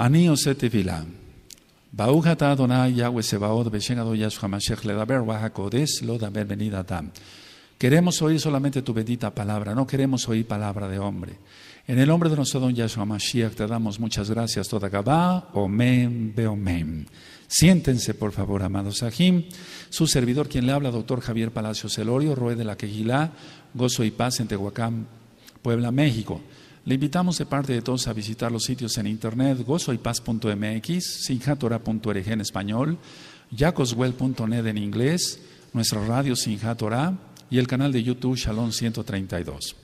אני עושה Queremos oír solamente tu bendita palabra, no queremos oír palabra de hombre. En el nombre de nuestro don Yahshua Mashiach te damos muchas gracias, toda Gabá, Omen, Beomen. Siéntense, por favor, amados Ajim. Su servidor, quien le habla, doctor Javier Palacio Celorio, rue de la Quejilá, Gozo y Paz en Tehuacán, Puebla, México. Le invitamos de parte de todos a visitar los sitios en internet gozoypaz.mx, sinjatora.org en español, jacoswell.net en inglés, nuestra radio Sinjatora y el canal de YouTube Shalom 132.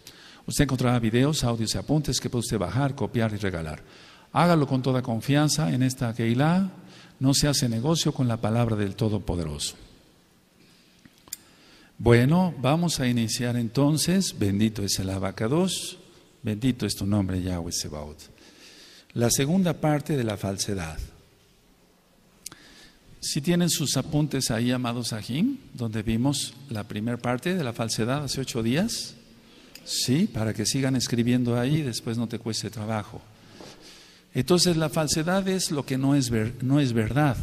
Usted encontrará videos, audios y apuntes que puede usted bajar, copiar y regalar. Hágalo con toda confianza en esta Keilah. No se hace negocio con la palabra del Todopoderoso. Bueno, vamos a iniciar entonces. Bendito es el abacados. Bendito es tu nombre, Yahweh Sebaot. La segunda parte de la falsedad. Si tienen sus apuntes ahí, amados Ajín, donde vimos la primera parte de la falsedad hace ocho días, sí, para que sigan escribiendo ahí, después no te cueste trabajo. Entonces la falsedad es lo que no es, ver, no es verdad,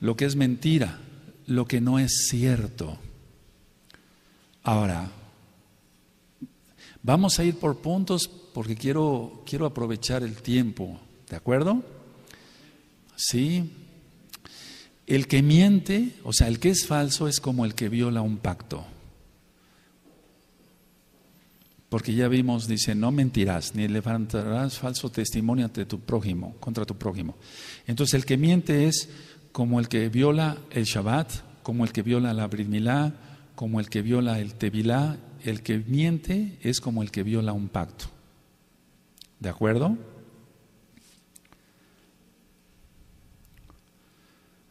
lo que es mentira, lo que no es cierto. Ahora, Vamos a ir por puntos porque quiero, quiero aprovechar el tiempo, ¿de acuerdo? Sí. El que miente, o sea, el que es falso es como el que viola un pacto. Porque ya vimos, dice, no mentirás, ni levantarás falso testimonio ante tu prójimo, contra tu prójimo. Entonces, el que miente es como el que viola el Shabbat, como el que viola la Brit como el que viola el Tevilá el que miente es como el que viola un pacto. ¿De acuerdo?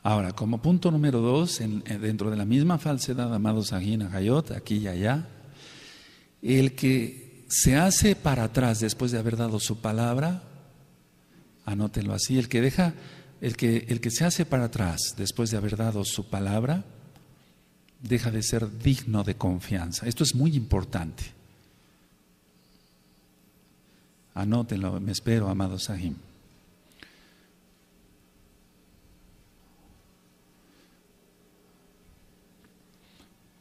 Ahora, como punto número dos, eh, dentro de la misma falsedad, amados Agina Gayot, aquí y allá, el que se hace para atrás después de haber dado su palabra, anótenlo así, el que deja, el que, el que se hace para atrás después de haber dado su palabra, deja de ser digno de confianza. Esto es muy importante. Anótenlo, me espero, amado Sahim.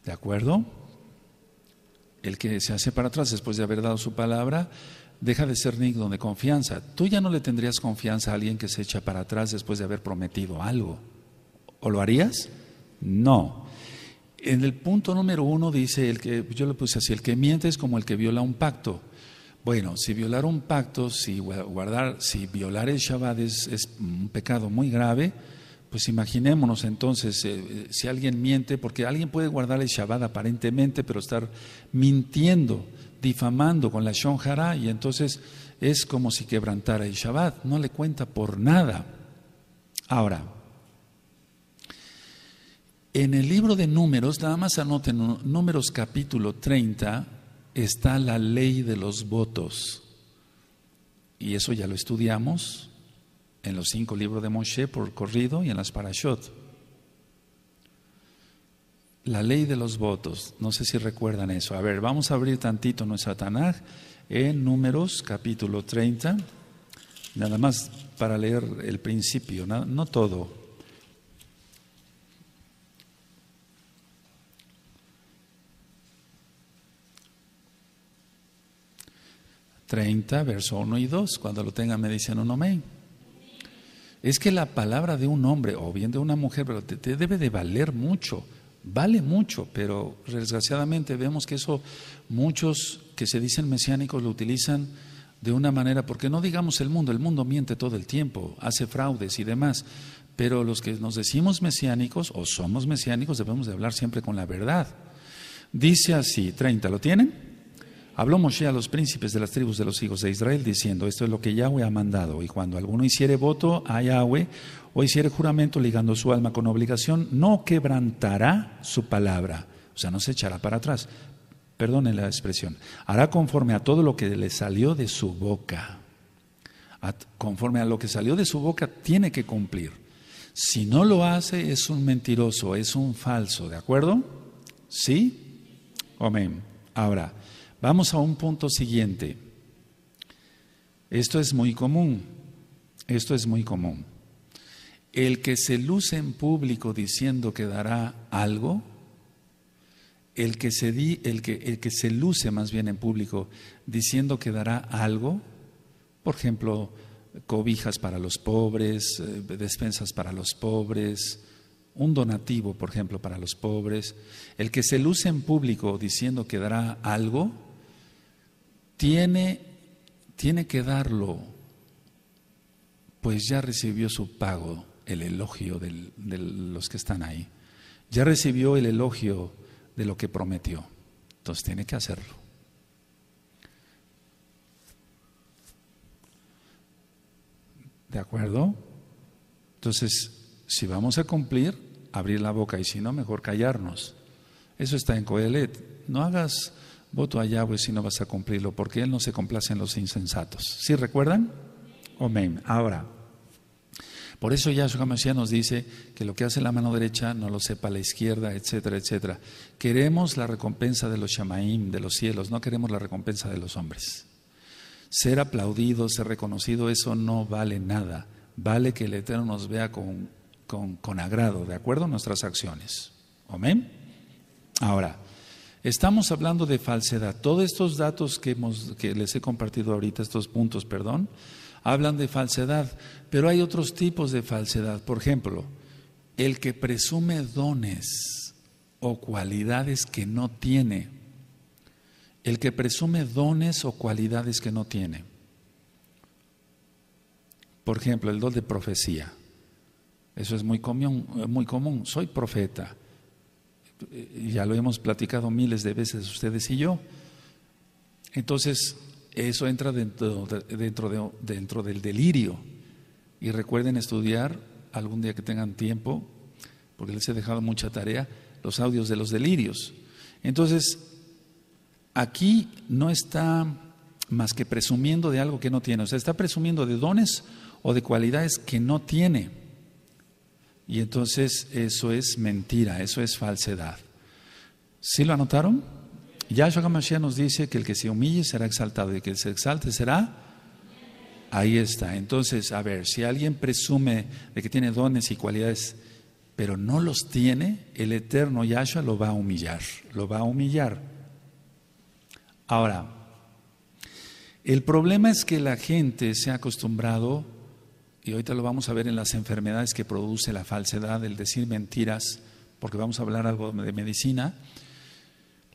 ¿De acuerdo? El que se hace para atrás después de haber dado su palabra, deja de ser digno de confianza. Tú ya no le tendrías confianza a alguien que se echa para atrás después de haber prometido algo. ¿O lo harías? No. En el punto número uno dice, el que, yo le puse así, el que miente es como el que viola un pacto. Bueno, si violar un pacto, si guardar, si violar el Shabbat es, un pecado muy grave, pues imaginémonos entonces eh, eh, si alguien miente, porque alguien puede guardar el Shabbat aparentemente, pero estar mintiendo, difamando con la Shonjara, y entonces es como si quebrantara el Shabbat, no le cuenta por nada. Ahora, en el libro de números, nada más anoten, números capítulo 30 está la ley de los votos. Y eso ya lo estudiamos en los cinco libros de Moshe por corrido y en las parashot la ley de los votos. No sé si recuerdan eso. A ver, vamos a abrir tantito nuestro Tanaj en Números capítulo 30. Nada más para leer el principio, no todo. 30, verso 1 y 2. Cuando lo tengan me dicen un me. Es que la palabra de un hombre o bien de una mujer pero te, te debe de valer mucho, vale mucho, pero desgraciadamente vemos que eso muchos que se dicen mesiánicos lo utilizan de una manera, porque no digamos el mundo, el mundo miente todo el tiempo, hace fraudes y demás, pero los que nos decimos mesiánicos o somos mesiánicos debemos de hablar siempre con la verdad. Dice así, 30, ¿lo tienen? Habló Moshe a los príncipes de las tribus de los hijos de Israel diciendo, esto es lo que Yahweh ha mandado, y cuando alguno hiciere voto a Yahweh o hiciere juramento ligando su alma con obligación, no quebrantará su palabra, o sea, no se echará para atrás, Perdone la expresión, hará conforme a todo lo que le salió de su boca, conforme a lo que salió de su boca tiene que cumplir. Si no lo hace es un mentiroso, es un falso, ¿de acuerdo? ¿Sí? Amén. Ahora, Vamos a un punto siguiente. Esto es muy común, esto es muy común. El que se luce en público diciendo que dará algo, el que se, el que se luce más bien en público diciendo que dará algo, por ejemplo, cobijas para los pobres, eh, despensas para los pobres, un donativo, por ejemplo, para los pobres, el que se luce en público diciendo que dará algo, tiene, tiene que darlo, pues ya recibió su pago, el elogio de los que están ahí. Ya recibió el elogio de lo que prometió. Entonces tiene que hacerlo. ¿De acuerdo? Entonces, si vamos a cumplir, abrir la boca y si no, mejor callarnos. Eso está en Coelet. No hagas voto a Yahweh pues, si no vas a cumplirlo, porque Él no se complace en los insensatos. ¿Sí recuerdan? Amén. Ahora, por eso Yahshua Mashiach nos dice que lo que hace la mano derecha no lo sepa la izquierda, etcétera, etcétera. Queremos la recompensa de los Shamaim, de los cielos, no queremos la recompensa de los hombres. Ser aplaudido, ser reconocido, eso no vale nada. Vale que el Eterno nos vea con, con agrado, de acuerdo a nuestras acciones. Amén. Ahora, Estamos hablando de falsedad. Todos estos datos que, les he compartido ahorita, estos puntos, perdón, hablan de falsedad, pero hay otros tipos de falsedad. Por ejemplo, el que presume dones o cualidades que no tiene. El que presume dones o cualidades que no tiene. Por ejemplo, el don de profecía. Eso es muy común. Soy profeta. Eh, ya lo hemos platicado miles de veces ustedes y yo. Entonces, eso entra dentro, dentro, de, dentro del delirio. Y recuerden estudiar algún día que tengan tiempo, porque les he dejado mucha tarea, los audios de los delirios. Entonces, aquí no está más que presumiendo de algo que no tiene, o sea, está presumiendo de dones o de cualidades que no tiene. Y entonces eso es mentira, eso es falsedad. ¿Sí lo anotaron? Yahshua Gamashia nos dice que el que se humille será exaltado y el que se exalte será... Ahí está. Entonces, a ver, si alguien presume de que tiene dones y cualidades, pero no los tiene, el eterno Yahshua lo va a humillar, lo va a humillar. Ahora, el problema es que la gente se ha acostumbrado y ahorita lo vamos a ver en las enfermedades que produce la falsedad, el decir mentiras, porque vamos a hablar algo de medicina,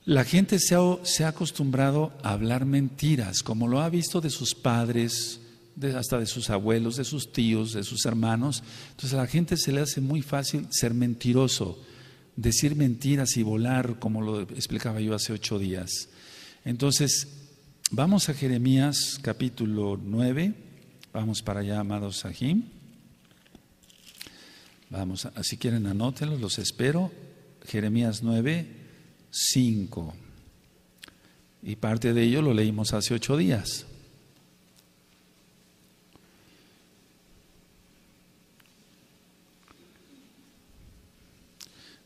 la gente se ha, acostumbrado a hablar mentiras, como lo ha visto de sus padres, hasta de sus abuelos, de sus tíos, de sus hermanos. Entonces a la gente se le hace muy fácil ser mentiroso, decir mentiras y volar, como lo explicaba yo hace ocho días. Entonces, vamos a Jeremías capítulo 9 Vamos para allá, amados Sahim. Vamos, si quieren anótenlos, los espero. Jeremías 9, 5. Y parte de ello lo leímos hace ocho días.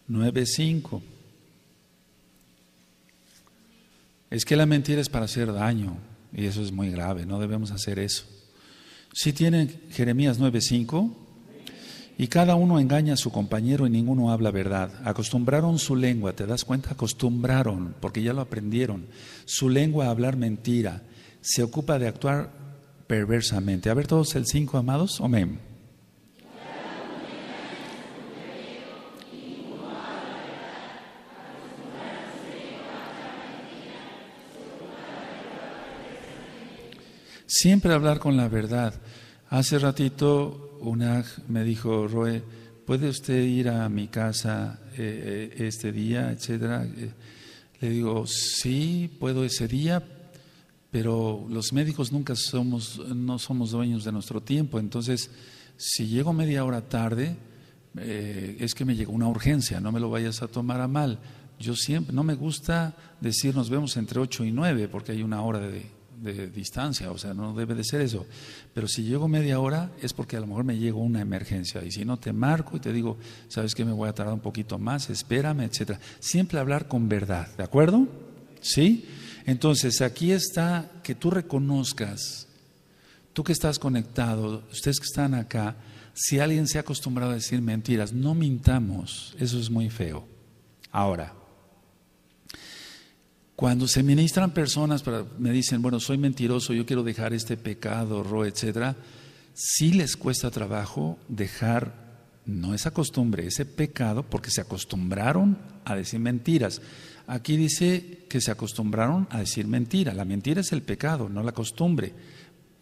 Nueve, Es que la mentira es para hacer daño y eso es muy grave, no debemos hacer eso. Si tienen Jeremías 9:5, y cada uno engaña a su compañero y ninguno habla verdad. Acostumbraron su lengua, ¿te das cuenta? Acostumbraron, porque ya lo aprendieron, su lengua a hablar mentira. Se ocupa de actuar perversamente. A ver todos el 5, amados. Amén. Siempre hablar con la verdad. Hace ratito una me dijo, Roe, ¿puede usted ir a mi casa eh, eh, este día, etcétera? Eh, le digo, sí, puedo ese día, pero los médicos nunca somos, no somos dueños de nuestro tiempo. Entonces, si llego media hora tarde, es que me llegó una urgencia, no me lo vayas a tomar a mal. Yo siempre, no me gusta decir nos vemos entre 8 y 9, porque hay una hora de, de distancia, o sea, no debe de ser eso. Pero si llego media hora es porque a lo mejor me llegó una emergencia y si no te marco y te digo, sabes que me voy a tardar un poquito más, espérame, etcétera. Siempre hablar con verdad, ¿de acuerdo? ¿Sí? Entonces, aquí está que tú reconozcas, tú que estás conectado, ustedes que están acá, si alguien se ha acostumbrado a decir mentiras, no mintamos, eso es muy feo. Ahora, cuando se ministran personas, me dicen, bueno, soy mentiroso, yo quiero dejar este pecado, ro, etcétera, sí les cuesta trabajo dejar, no esa costumbre, ese pecado, porque se acostumbraron a decir mentiras. Aquí dice que se acostumbraron a decir mentira. La mentira es el pecado, no la costumbre.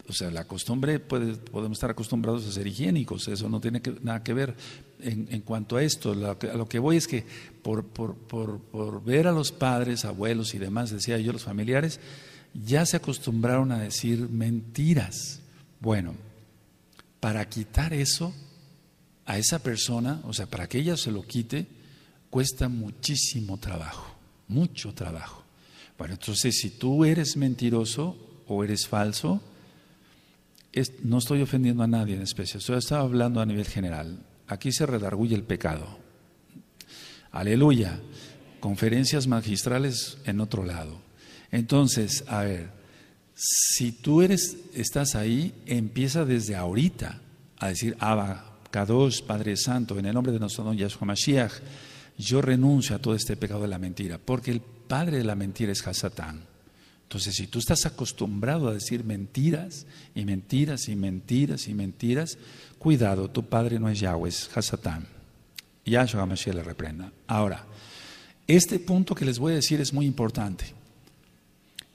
O sea, la costumbre, podemos estar acostumbrados a ser higiénicos, eso no tiene nada que ver en, cuanto a esto. Lo que, a lo que voy es que por ver a los padres, abuelos y demás, decía yo, los familiares, ya se acostumbraron a decir mentiras. Bueno, para quitar eso a esa persona, o sea, para que ella se lo quite, cuesta muchísimo trabajo, mucho trabajo. Bueno, entonces si tú eres mentiroso o eres falso, no estoy ofendiendo a nadie en especial, estoy hablando a nivel general. Aquí se redarguye el pecado. Aleluya. Conferencias magistrales en otro lado. Entonces, a ver, si tú eres, estás ahí, empieza desde ahorita a decir, Abba, Kadosh, Padre Santo, en el nombre de nuestro don Yahshua Mashiach, yo renuncio a todo este pecado de la mentira, porque el padre de la mentira es Hasatán. Entonces, si tú estás acostumbrado a decir mentiras y mentiras y mentiras y mentiras, cuidado, tu padre no es Yahweh, es Hasatán. Yahshua Mashiach le reprenda. Ahora, este punto que les voy a decir es muy importante.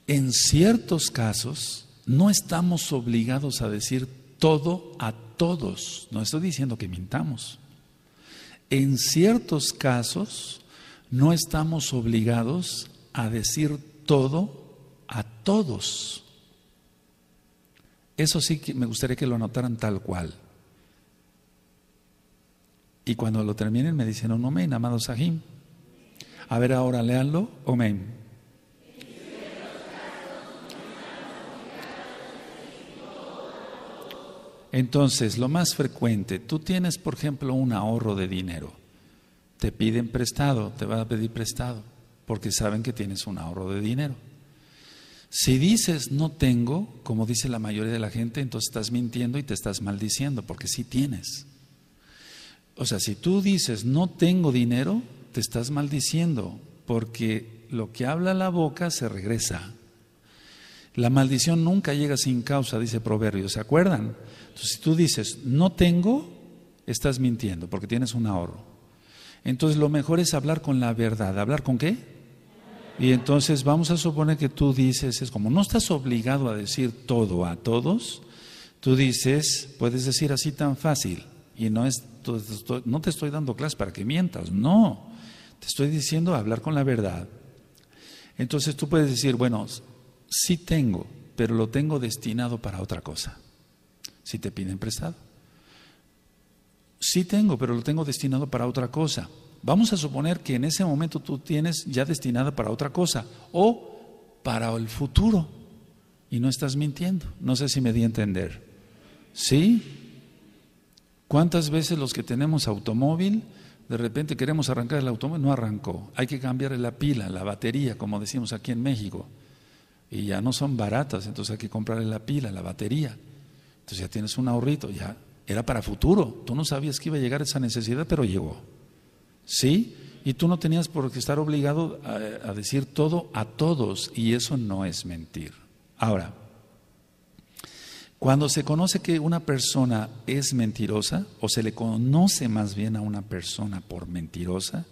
En ciertos casos, no estamos obligados a decir todo a todos. No estoy diciendo que mintamos. En ciertos casos, no estamos obligados a decir todo todos. Eso sí que me gustaría que lo anotaran tal cual. Y cuando lo terminen me dicen un amén, amado Sahim. A ver ahora, leanlo, amén. Entonces, lo más frecuente, tú tienes, por ejemplo, un ahorro de dinero. Te piden prestado, te van a pedir prestado, porque saben que tienes un ahorro de dinero. Si dices no tengo, como dice la mayoría de la gente, entonces estás mintiendo y te estás maldiciendo, porque sí tienes. O sea, si tú dices no tengo dinero, te estás maldiciendo, porque lo que habla la boca se regresa. La maldición nunca llega sin causa, dice Proverbios, ¿se acuerdan? Entonces, si tú dices no tengo, estás mintiendo, porque tienes un ahorro. Entonces, lo mejor es hablar con la verdad. ¿Hablar con qué? Y entonces vamos a suponer que tú dices, es como no estás obligado a decir todo a todos, tú dices, puedes decir así tan fácil. Y no, es, no te estoy dando clase para que mientas, no. Te estoy diciendo hablar con la verdad. Entonces tú puedes decir, bueno, sí tengo, pero lo tengo destinado para otra cosa. Si te piden prestado. Sí tengo, pero lo tengo destinado para otra cosa vamos a suponer que en ese momento tú tienes ya destinada para otra cosa o para el futuro. Y no estás mintiendo. No sé si me di a entender. ¿Sí? ¿Cuántas veces los que tenemos automóvil, de repente queremos arrancar el automóvil? No arrancó. Hay que cambiarle la pila, la batería, como decimos aquí en México. Y ya no son baratas, entonces hay que comprarle la pila, la batería. Entonces ya tienes un ahorrito, ya era para futuro. Tú no sabías que iba a llegar esa necesidad, pero llegó. ¿sí? Y tú no tenías por qué estar obligado a, decir todo a todos, y eso no es mentir. Ahora, cuando se conoce que una persona es mentirosa, o se le conoce más bien a una persona por mentirosa,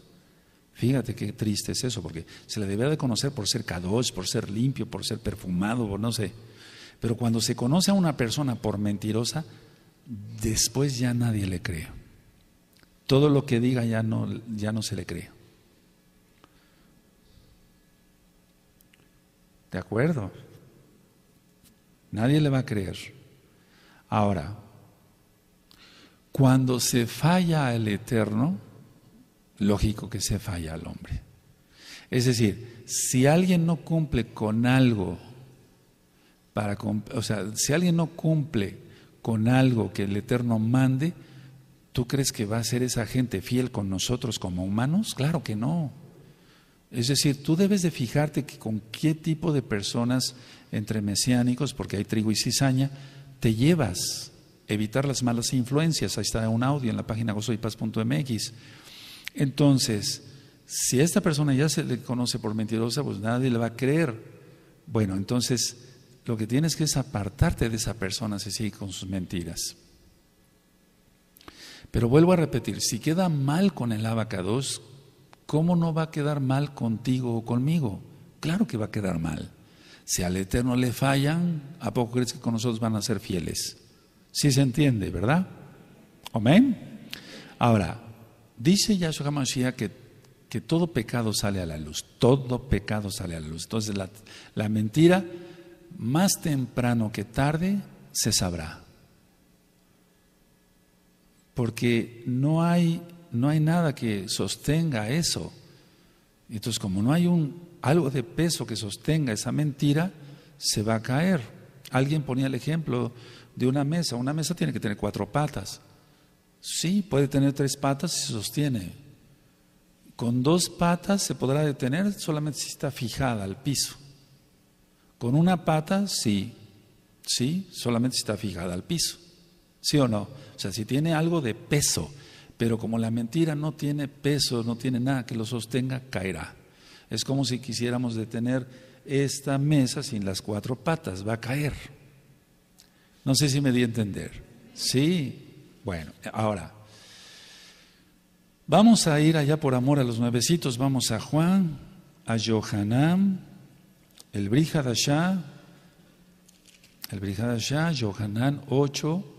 fíjate qué triste es eso, porque se le debe de conocer por ser kadosh, por ser limpio, por ser perfumado, por no sé. Pero cuando se conoce a una persona por mentirosa, después ya nadie le cree todo lo que diga ya no, ya no se le cree. ¿De acuerdo? Nadie le va a creer. Ahora, cuando se falla al Eterno, lógico que se falla al hombre. Es decir, si alguien no cumple con algo, para, o sea, si alguien no cumple con algo que el Eterno mande, ¿Tú crees que va a ser esa gente fiel con nosotros como humanos? Claro que no. Es decir, tú debes de fijarte que con qué tipo de personas entre mesiánicos, porque hay trigo y cizaña, te llevas. Evitar las malas influencias. Ahí está un audio en la página gozoypaz.mx. Entonces, si esta persona ya se le conoce por mentirosa, pues nadie le va a creer. Bueno, entonces lo que tienes que es apartarte de esa persona si sigue con sus mentiras. Pero vuelvo a repetir, si queda mal con el abacados, ¿cómo no va a quedar mal contigo o conmigo? Claro que va a quedar mal. Si al Eterno le fallan, ¿a poco crees que con nosotros van a ser fieles? Sí se entiende, ¿verdad? Amén. Ahora, dice Yahshua Hamashiach que, que todo pecado sale a la luz, todo pecado sale a la luz. Entonces la mentira, más temprano que tarde, se sabrá porque no hay, no hay nada que sostenga eso. Entonces, como no hay un, algo de peso que sostenga esa mentira, se va a caer. Alguien ponía el ejemplo de una mesa. Una mesa tiene que tener cuatro patas. Sí, puede tener tres patas si se sostiene. Con dos patas se podrá detener solamente si está fijada al piso. Con una pata, sí. Sí, solamente si está fijada al piso. ¿Sí o no? O sea, si tiene algo de peso, pero como la mentira no tiene peso, no tiene nada que lo sostenga, caerá. Es como si quisiéramos detener esta mesa sin las cuatro patas, va a caer. No sé si me di a entender. Sí, bueno, ahora, vamos a ir allá por amor a los nuevecitos, vamos a Juan, a Johanán, el Brihadashá, el Brihadashá, Johanán 8,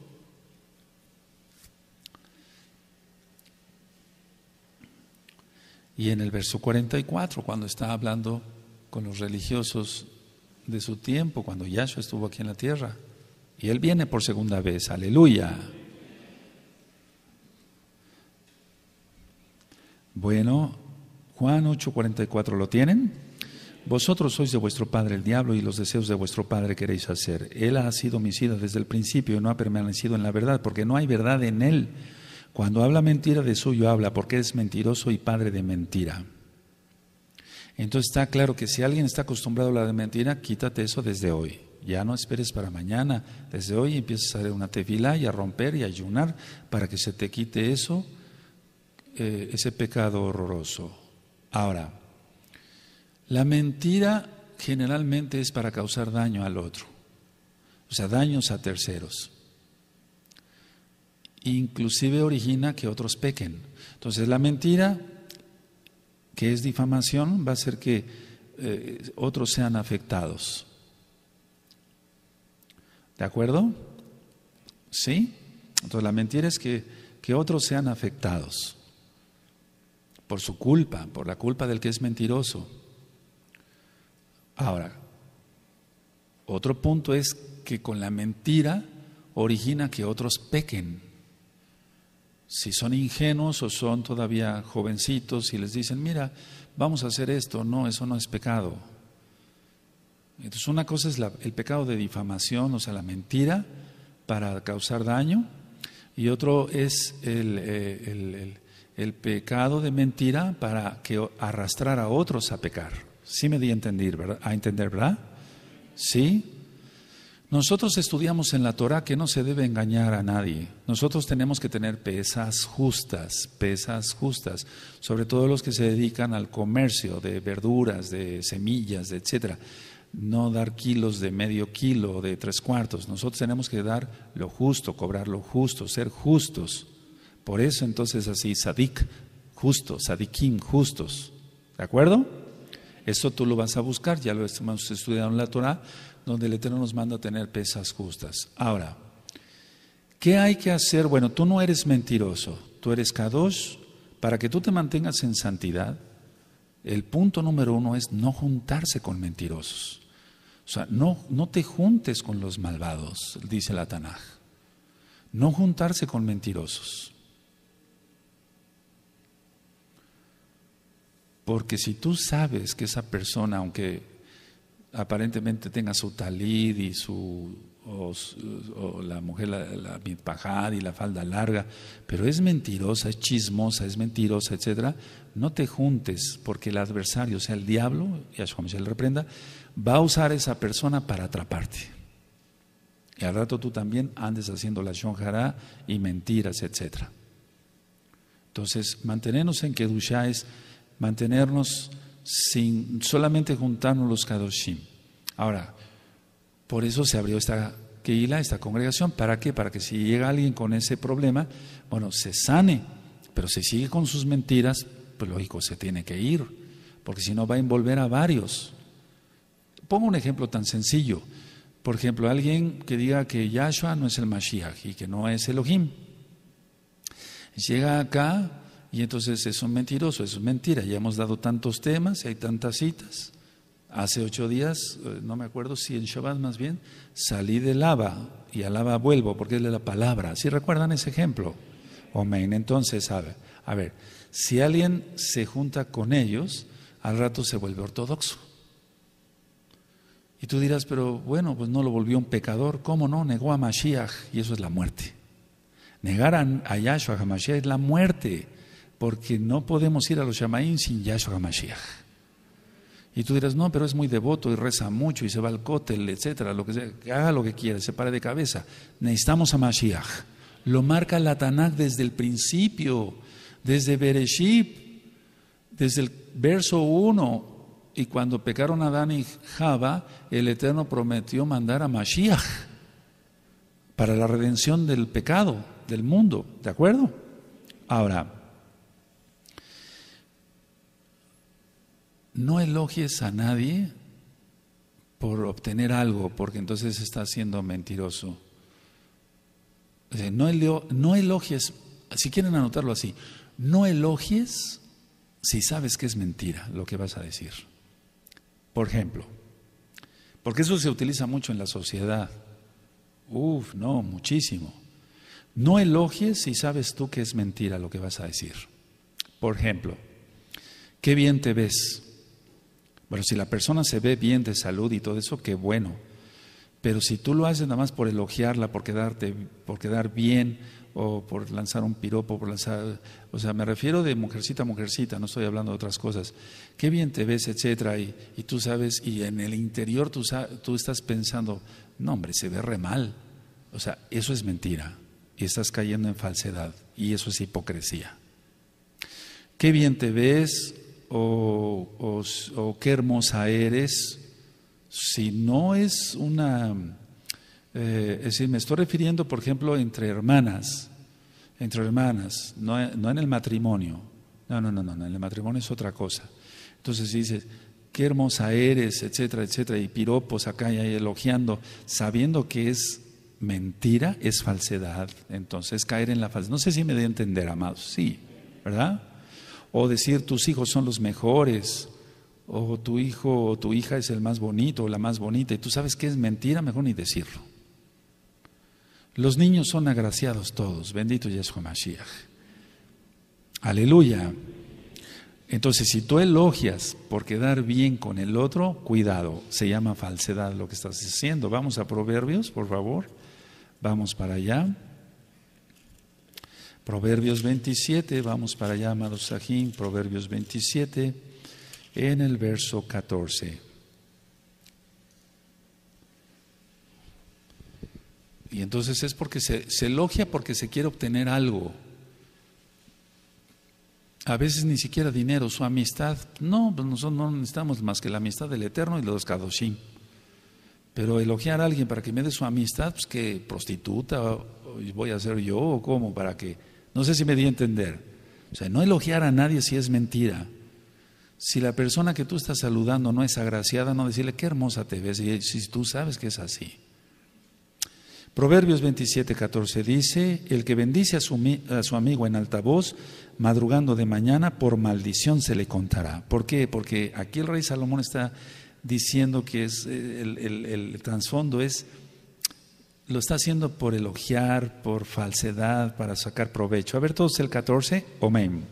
Y en el verso 44, cuando está hablando con los religiosos de su tiempo, cuando Yahshua estuvo aquí en la tierra, y él viene por segunda vez, aleluya. Bueno, Juan 8:44, ¿lo tienen? Vosotros sois de vuestro padre el diablo y los deseos de vuestro padre queréis hacer. Él ha sido homicida desde el principio y no ha permanecido en la verdad, porque no hay verdad en él. Cuando habla mentira de suyo habla porque es mentiroso y padre de mentira. Entonces está claro que si alguien está acostumbrado a la de mentira, quítate eso desde hoy. Ya no esperes para mañana. Desde hoy empiezas a hacer una tefila y a romper y a ayunar para que se te quite eso, eh, ese pecado horroroso. Ahora, la mentira generalmente es para causar daño al otro, o sea, daños a terceros inclusive origina que otros pequen. Entonces la mentira, que es difamación, va a hacer que eh, otros sean afectados. ¿De acuerdo? ¿Sí? Entonces la mentira es que, que otros sean afectados por su culpa, por la culpa del que es mentiroso. Ahora, otro punto es que con la mentira origina que otros pequen si son ingenuos o son todavía jovencitos y les dicen, mira, vamos a hacer esto, no, eso no es pecado. Entonces una cosa es el pecado de difamación, o sea, la mentira para causar daño, y otro es el, eh, el, el pecado de mentira para que arrastrar a otros a pecar. Sí me di a entender, ¿verdad? A entender, ¿verdad? Sí. Nosotros estudiamos en la Torah que no se debe engañar a nadie. Nosotros tenemos que tener pesas justas, pesas justas, sobre todo los que se dedican al comercio de verduras, de semillas, etcétera. No dar kilos de medio kilo, de tres cuartos. Nosotros tenemos que dar lo justo, cobrar lo justo, ser justos. Por eso entonces así, sadik, justo, sadikim, justos. ¿De acuerdo? Eso tú lo vas a buscar, ya lo hemos estudiado en la Torah donde el Eterno nos manda a tener pesas justas. Ahora, ¿qué hay que hacer? Bueno, tú no eres mentiroso, tú eres kadosh. Para que tú te mantengas en santidad, el punto número uno es no juntarse con mentirosos. O sea, no, no te juntes con los malvados, dice la Tanaj. No juntarse con mentirosos. Porque si tú sabes que esa persona, aunque aparentemente tenga su talid y su, o, la mujer, la, la y la falda larga, pero es mentirosa, es chismosa, es mentirosa, etcétera, no te juntes porque el adversario, o sea, el diablo, y le reprenda, va a usar esa persona para atraparte. Y al rato tú también andes haciendo la shonjara y mentiras, etcétera. Entonces, mantenernos en Kedushá es mantenernos sin solamente juntarnos los Kadoshim. Ahora, por eso se abrió esta Keila, esta congregación. ¿Para qué? Para que si llega alguien con ese problema, bueno, se sane, pero si sigue con sus mentiras, pues lógico, se tiene que ir, porque si no va a envolver a varios. Pongo un ejemplo tan sencillo. Por ejemplo, alguien que diga que Yahshua no es el Mashiach y que no es Elohim. Llega acá y entonces es un mentiroso, es mentira. Ya hemos dado tantos temas y hay tantas citas. Hace ocho días, eh, no me acuerdo si en Shabbat más bien, salí de lava y a lava vuelvo porque es de la palabra. si recuerdan ese ejemplo? Amén. Entonces, a ver, a ver, si alguien se junta con ellos, al rato se vuelve ortodoxo. Y tú dirás, pero bueno, pues no lo volvió un pecador. ¿Cómo no? Negó a Mashiach y eso es la muerte. Negar a, Yahshua, a Mashiach es la muerte porque no podemos ir a los Shamaim sin Yahshua Mashiach. Y tú dirás, no, pero es muy devoto y reza mucho y se va al cótel, etcétera, lo que sea, haga lo que quiera, se pare de cabeza. Necesitamos a Mashiach. Lo marca la Tanakh desde el principio, desde Bereshit, desde el verso 1. Y cuando pecaron Adán y Java, el Eterno prometió mandar a Mashiach para la redención del pecado, del mundo, ¿de acuerdo? Ahora, no elogies a nadie por obtener algo, porque entonces estás siendo mentiroso. No, no elogies, si quieren anotarlo así, no elogies si sabes que es mentira lo que vas a decir. Por ejemplo, porque eso se utiliza mucho en la sociedad. Uf, no, muchísimo. No elogies si sabes tú que es mentira lo que vas a decir. Por ejemplo, qué bien te ves. Bueno, si la persona se ve bien de salud y todo eso, qué bueno. Pero si tú lo haces nada más por elogiarla, por quedarte, por quedar bien, o por lanzar un piropo, por lanzar, o sea, me refiero de mujercita a mujercita, no estoy hablando de otras cosas. Qué bien te ves, etcétera, y, tú sabes, y en el interior tú, tú estás pensando, no hombre, se ve re mal. O sea, eso es mentira, y estás cayendo en falsedad, y eso es hipocresía. Qué bien te ves, o, o, qué hermosa eres, si no es una... Eh, es decir, me estoy refiriendo, por ejemplo, entre hermanas, entre hermanas, no, en el matrimonio. No, no, no, no, en el matrimonio es otra cosa. Entonces si dices, qué hermosa eres, etcétera, etcétera, y piropos acá y ahí elogiando, sabiendo que es mentira, es falsedad. Entonces caer en la falsedad. No sé si me doy a entender, amados. Sí, ¿verdad? o decir tus hijos son los mejores, o tu hijo o tu hija es el más bonito o la más bonita, y tú sabes que es mentira, mejor ni decirlo. Los niños son agraciados todos, bendito Yahshua Mashiach. Aleluya. Entonces, si tú elogias por quedar bien con el otro, cuidado, se llama falsedad lo que estás diciendo. Vamos a Proverbios, por favor. Vamos para allá. Proverbios 27, vamos para allá, amados Sajín, Proverbios 27, en el verso 14. Y entonces es porque se, elogia porque se quiere obtener algo. A veces ni siquiera dinero, su amistad. No, pues nosotros no necesitamos más que la amistad del Eterno y los Kadoshim. Pero elogiar a alguien para que me dé su amistad, pues que prostituta voy a ser yo o cómo, para que no sé si me di a entender. O sea, no elogiar a nadie si es mentira. Si la persona que tú estás saludando no es agraciada, no decirle qué hermosa te ves, y si tú sabes que es así. Proverbios 27, 14 dice, el que bendice a su, amigo en altavoz, madrugando de mañana, por maldición se le contará. ¿Por qué? Porque aquí el rey Salomón está diciendo que es eh, el, el trasfondo es lo está haciendo por elogiar, por falsedad, para sacar provecho. A ver todos el 14, amén.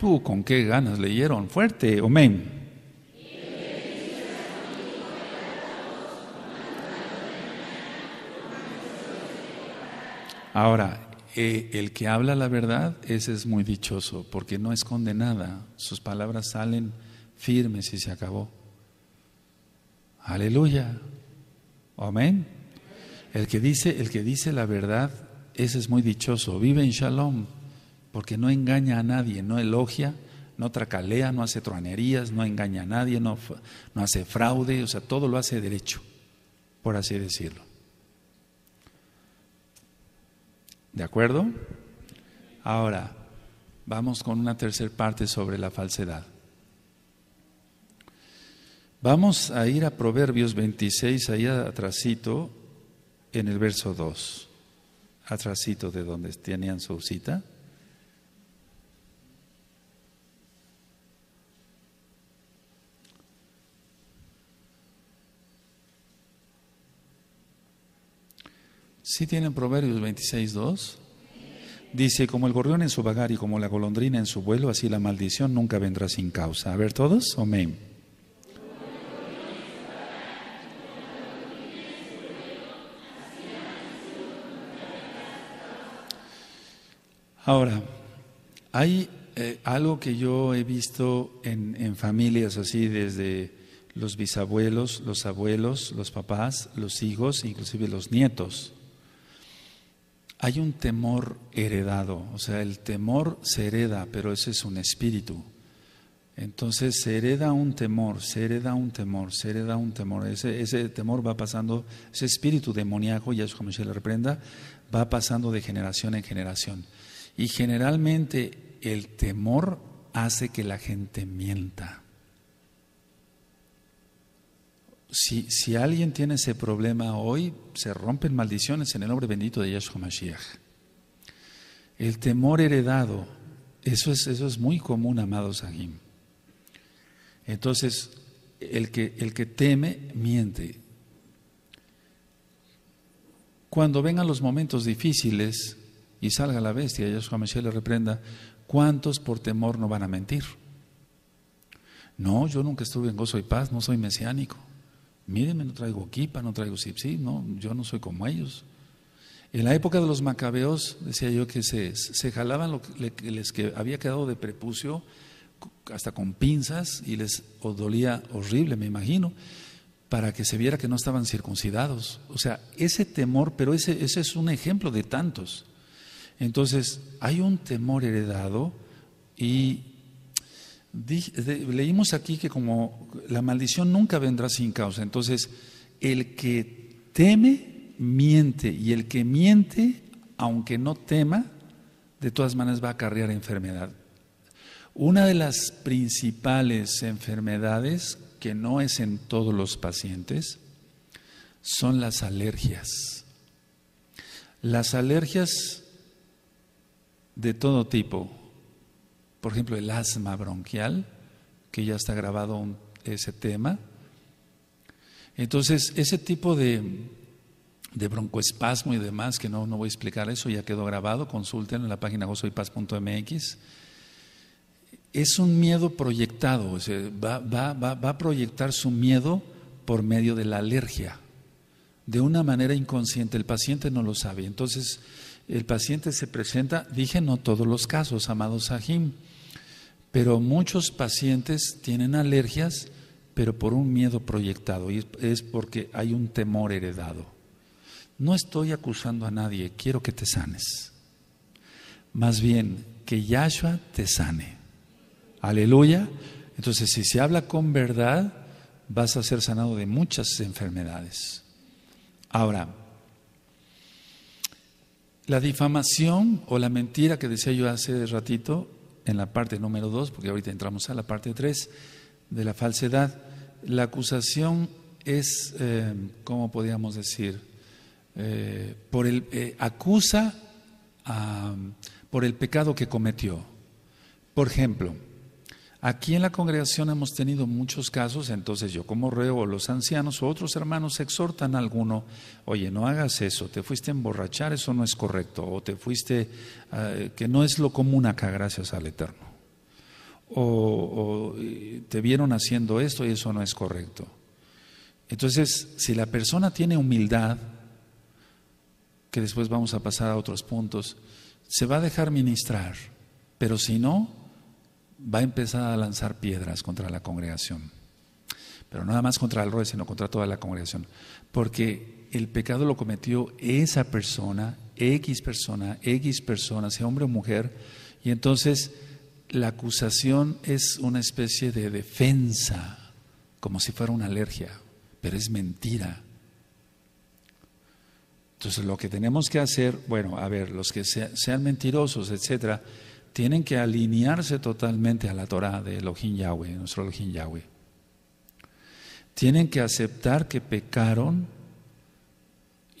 Tú, con qué ganas leyeron, fuerte, amén. Ahora, eh, el que habla la verdad, ese es muy dichoso, porque no esconde nada, sus palabras salen firmes y se acabó. Aleluya. Amén. El que dice, el que dice la verdad, ese es muy dichoso, vive en shalom, porque no engaña a nadie, no elogia, no tracalea, no hace truanerías, no engaña a nadie, no, no hace fraude, o sea, todo lo hace derecho, por así decirlo. ¿De acuerdo? Ahora, vamos con una tercera parte sobre la falsedad. Vamos a ir a Proverbios 26, ahí atrasito, en el verso 2. Atrasito de donde tenían su cita. ¿Sí tienen Proverbios 26, 2? Dice, como el gorrión en su vagar y como la golondrina en su vuelo, así la maldición nunca vendrá sin causa. A ver todos, amén. Ahora, hay eh, algo que yo he visto en, en familias así desde los bisabuelos, los abuelos, los papás, los hijos, inclusive los nietos hay un temor heredado, o sea, el temor se hereda, pero ese es un espíritu. Entonces se hereda un temor, se hereda un temor, se hereda un temor. Ese, temor va pasando, ese espíritu demoníaco, ya es como se le reprenda, va pasando de generación en generación. Y generalmente el temor hace que la gente mienta. Si, alguien tiene ese problema hoy, se rompen maldiciones en el nombre bendito de Yahshua Mashiach. El temor heredado, eso es, eso es muy común, amados Sahim Entonces, el que, el que teme, miente. Cuando vengan los momentos difíciles y salga la bestia, Yahshua Mashiach le reprenda, ¿cuántos por temor no van a mentir? No, yo nunca estuve en gozo y paz, no soy mesiánico. Mírenme, no traigo equipa no traigo sí, no, yo no soy como ellos. En la época de los macabeos, decía yo que se, jalaban lo que les que había quedado de prepucio, hasta con pinzas, y les dolía horrible, me imagino, para que se viera que no estaban circuncidados. O sea, ese temor, pero ese, ese es un ejemplo de tantos. Entonces, hay un temor heredado y leímos aquí que como la maldición nunca vendrá sin causa. Entonces, el que teme, miente. Y el que miente, aunque no tema, de todas maneras va a acarrear enfermedad. Una de las principales enfermedades, que no es en todos los pacientes, son las alergias. Las alergias de todo tipo, por ejemplo, el asma bronquial, que ya está grabado ese tema. Entonces, ese tipo de, broncoespasmo y demás, que no, no voy a explicar eso, ya quedó grabado, consulten en la página gozoypaz.mx. Es un miedo proyectado, va, a proyectar su miedo por medio de la alergia, de una manera inconsciente, el paciente no lo sabe. Entonces, el paciente se presenta, dije no todos los casos, amados Sahim, pero muchos pacientes tienen alergias, pero por un miedo proyectado, y es porque hay un temor heredado. No estoy acusando a nadie, quiero que te sanes. Más bien, que Yahshua te sane. Aleluya. Entonces, si se habla con verdad, vas a ser sanado de muchas enfermedades. Ahora, la difamación o la mentira que decía yo hace ratito en la parte número 2, porque ahorita entramos a la parte 3 de la falsedad, la acusación es, eh, ¿cómo podríamos decir? Eh, por el, eh, acusa ah, por el pecado que cometió. Por ejemplo, Aquí en la congregación hemos tenido muchos casos, entonces yo como reo, los ancianos o otros hermanos exhortan a alguno, oye, no hagas eso, te fuiste a emborrachar, eso no es correcto, o te fuiste, que no es lo común acá, gracias al Eterno, o te vieron haciendo esto y eso no es correcto. Entonces, si la persona tiene humildad, que después vamos a pasar a otros puntos, se va a dejar ministrar, pero si no, va a empezar a lanzar piedras contra la congregación. Pero no nada más contra el rey, sino contra toda la congregación. Porque el pecado lo cometió esa persona, X persona, X persona, sea hombre o mujer, y entonces la acusación es una especie de defensa, como si fuera una alergia, pero es mentira. Entonces lo que tenemos que hacer, bueno, a ver, los que sean mentirosos, etcétera, tienen que alinearse totalmente a la Torah de Elohim Yahweh, nuestro Elohim Yahweh. Tienen que aceptar que pecaron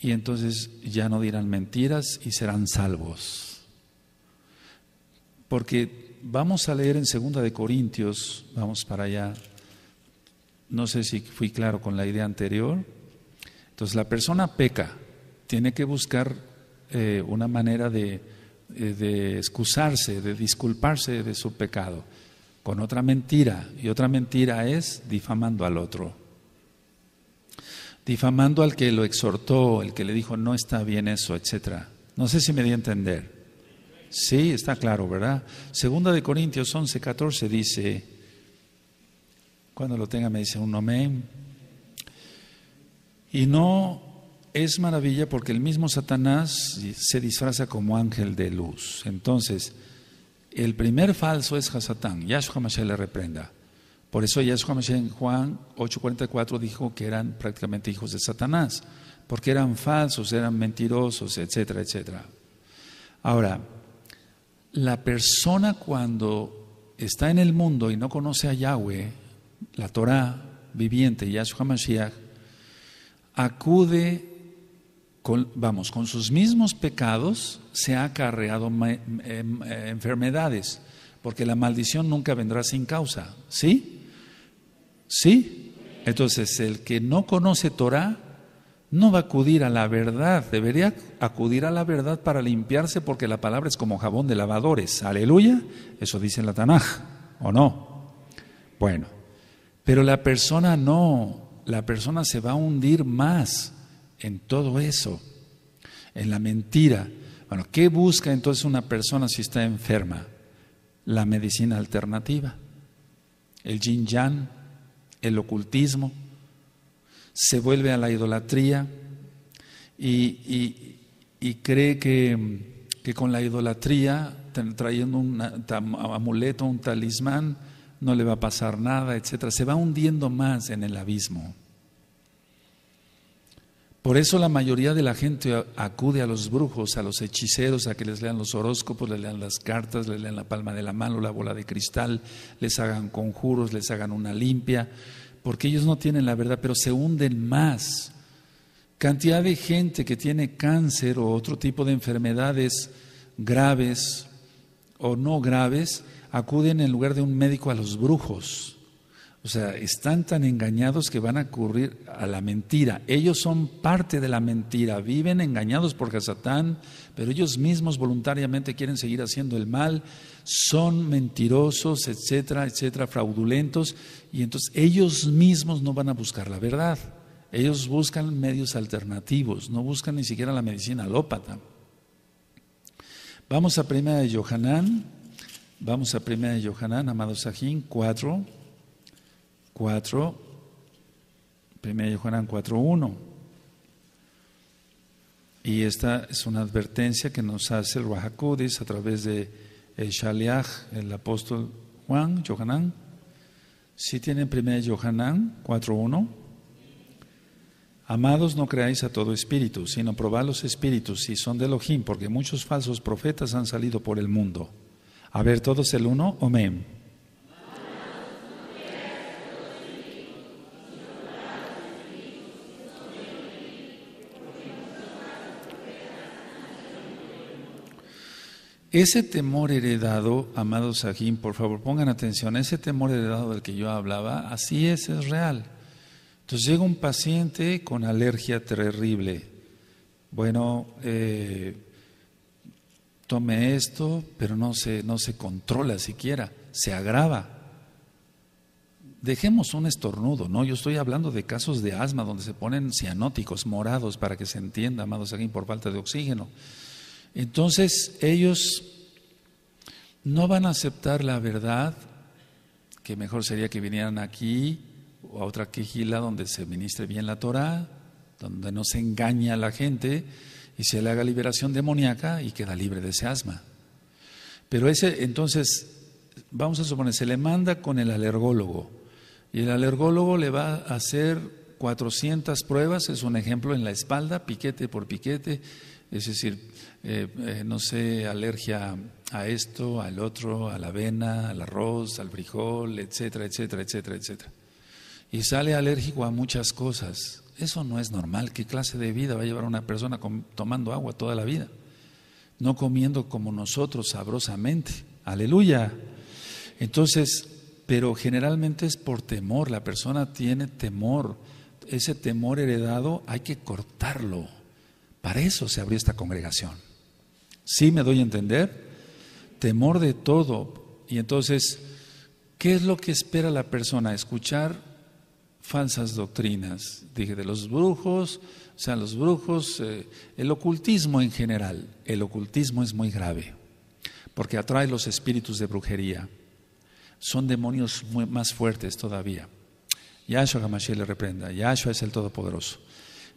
y entonces ya no dirán mentiras y serán salvos. Porque vamos a leer en Segunda de Corintios, vamos para allá. No sé si fui claro con la idea anterior. Entonces la persona peca, tiene que buscar eh, una manera de eh, de excusarse, de disculparse de su pecado con otra mentira. Y otra mentira es difamando al otro. Difamando al que lo exhortó, el que le dijo no está bien eso, etcétera, No sé si me di a entender. Sí, está claro, ¿verdad? Segunda de Corintios 11, 14 dice, cuando lo tenga me dice un amén. Y no es maravilla porque el mismo Satanás se disfraza como ángel de luz. Entonces, el primer falso es Hasatán. Yahshua Mashiach le reprenda. Por eso Yahshua Mashiach en Juan 8:44 dijo que eran prácticamente hijos de Satanás, porque eran falsos, eran mentirosos, etcétera, etcétera. Ahora, la persona cuando está en el mundo y no conoce a Yahweh, la Torah viviente, Yahshua Mashiach, acude vamos, con sus mismos pecados se ha acarreado em, em, enfermedades, porque la maldición nunca vendrá sin causa, ¿sí? ¿Sí? Entonces, el que no conoce Torah no va a acudir a la verdad, debería acudir a la verdad para limpiarse, porque la palabra es como jabón de lavadores, aleluya, eso dice la Tanaj, ¿o no? Bueno, pero la persona no, la persona se va a hundir más en todo eso, en la mentira. Bueno, ¿qué busca entonces una persona si está enferma? La medicina alternativa, el yin yang, el ocultismo, se vuelve a la idolatría y, cree que, que, con la idolatría, trayendo un amuleto, un talismán, no le va a pasar nada, etc. Se va hundiendo más en el abismo. Por eso la mayoría de la gente acude a los brujos, a los hechiceros, a que les lean los horóscopos, les lean las cartas, les lean la palma de la mano, la bola de cristal, les hagan conjuros, les hagan una limpia, porque ellos no tienen la verdad, pero se hunden más. Cantidad de gente que tiene cáncer o otro tipo de enfermedades graves o no graves acuden en lugar de un médico a los brujos o sea, están tan engañados que van a ocurrir a la mentira. Ellos son parte de la mentira, viven engañados por Satán, pero ellos mismos voluntariamente quieren seguir haciendo el mal, son mentirosos, etcétera, etcétera, fraudulentos, y entonces ellos mismos no van a buscar la verdad. Ellos buscan medios alternativos, no buscan ni siquiera la medicina alópata. Vamos a Primera de Yohanan, vamos a Primera de Johanán, amado Sajín, cuatro 4, 1 Juan 4.1. Y esta es una advertencia que nos hace el Rajakudis a través de el Shaliach, el apóstol Juan, Johanán. Si tienen 1 Johanán 4.1. Amados, no creáis a todo espíritu, sino probad los espíritus si son de Elohim, porque muchos falsos profetas han salido por el mundo. A ver todos el uno, amén. Ese temor heredado, amado Sajín, por favor pongan atención, ese temor heredado del que yo hablaba, así es, es real. Entonces llega un paciente con alergia terrible. Bueno, eh, tome esto, pero no se, no se controla siquiera, se agrava. Dejemos un estornudo, ¿no? Yo estoy hablando de casos de asma donde se ponen cianóticos morados para que se entienda, amados aquí, por falta de oxígeno. Entonces ellos no van a aceptar la verdad, que mejor sería que vinieran aquí o a otra quejila donde se ministre bien la Torah, donde no se engaña a la gente y se le haga liberación demoníaca y queda libre de ese asma. Pero ese, entonces, vamos a suponer, se le manda con el alergólogo y el alergólogo le va a hacer 400 pruebas, es un ejemplo en la espalda, piquete por piquete, es decir, eh, eh, no sé, alergia a esto, al otro, a la avena, al arroz, al frijol, etcétera, etcétera, etcétera, etcétera. Y sale alérgico a muchas cosas. Eso no es normal. ¿Qué clase de vida va a llevar una persona tomando agua toda la vida? No comiendo como nosotros sabrosamente. Aleluya. Entonces, pero generalmente es por temor. La persona tiene temor. Ese temor heredado hay que cortarlo. Para eso se abrió esta congregación. ¿Sí me doy a entender? Temor de todo. Y entonces, ¿qué es lo que espera la persona? Escuchar falsas doctrinas. Dije, de los brujos, o sea, los brujos, eh, el ocultismo en general. El ocultismo es muy grave, porque atrae los espíritus de brujería. Son demonios más fuertes todavía. Yahshua Hamashiach le reprenda. Yahshua es el Todopoderoso.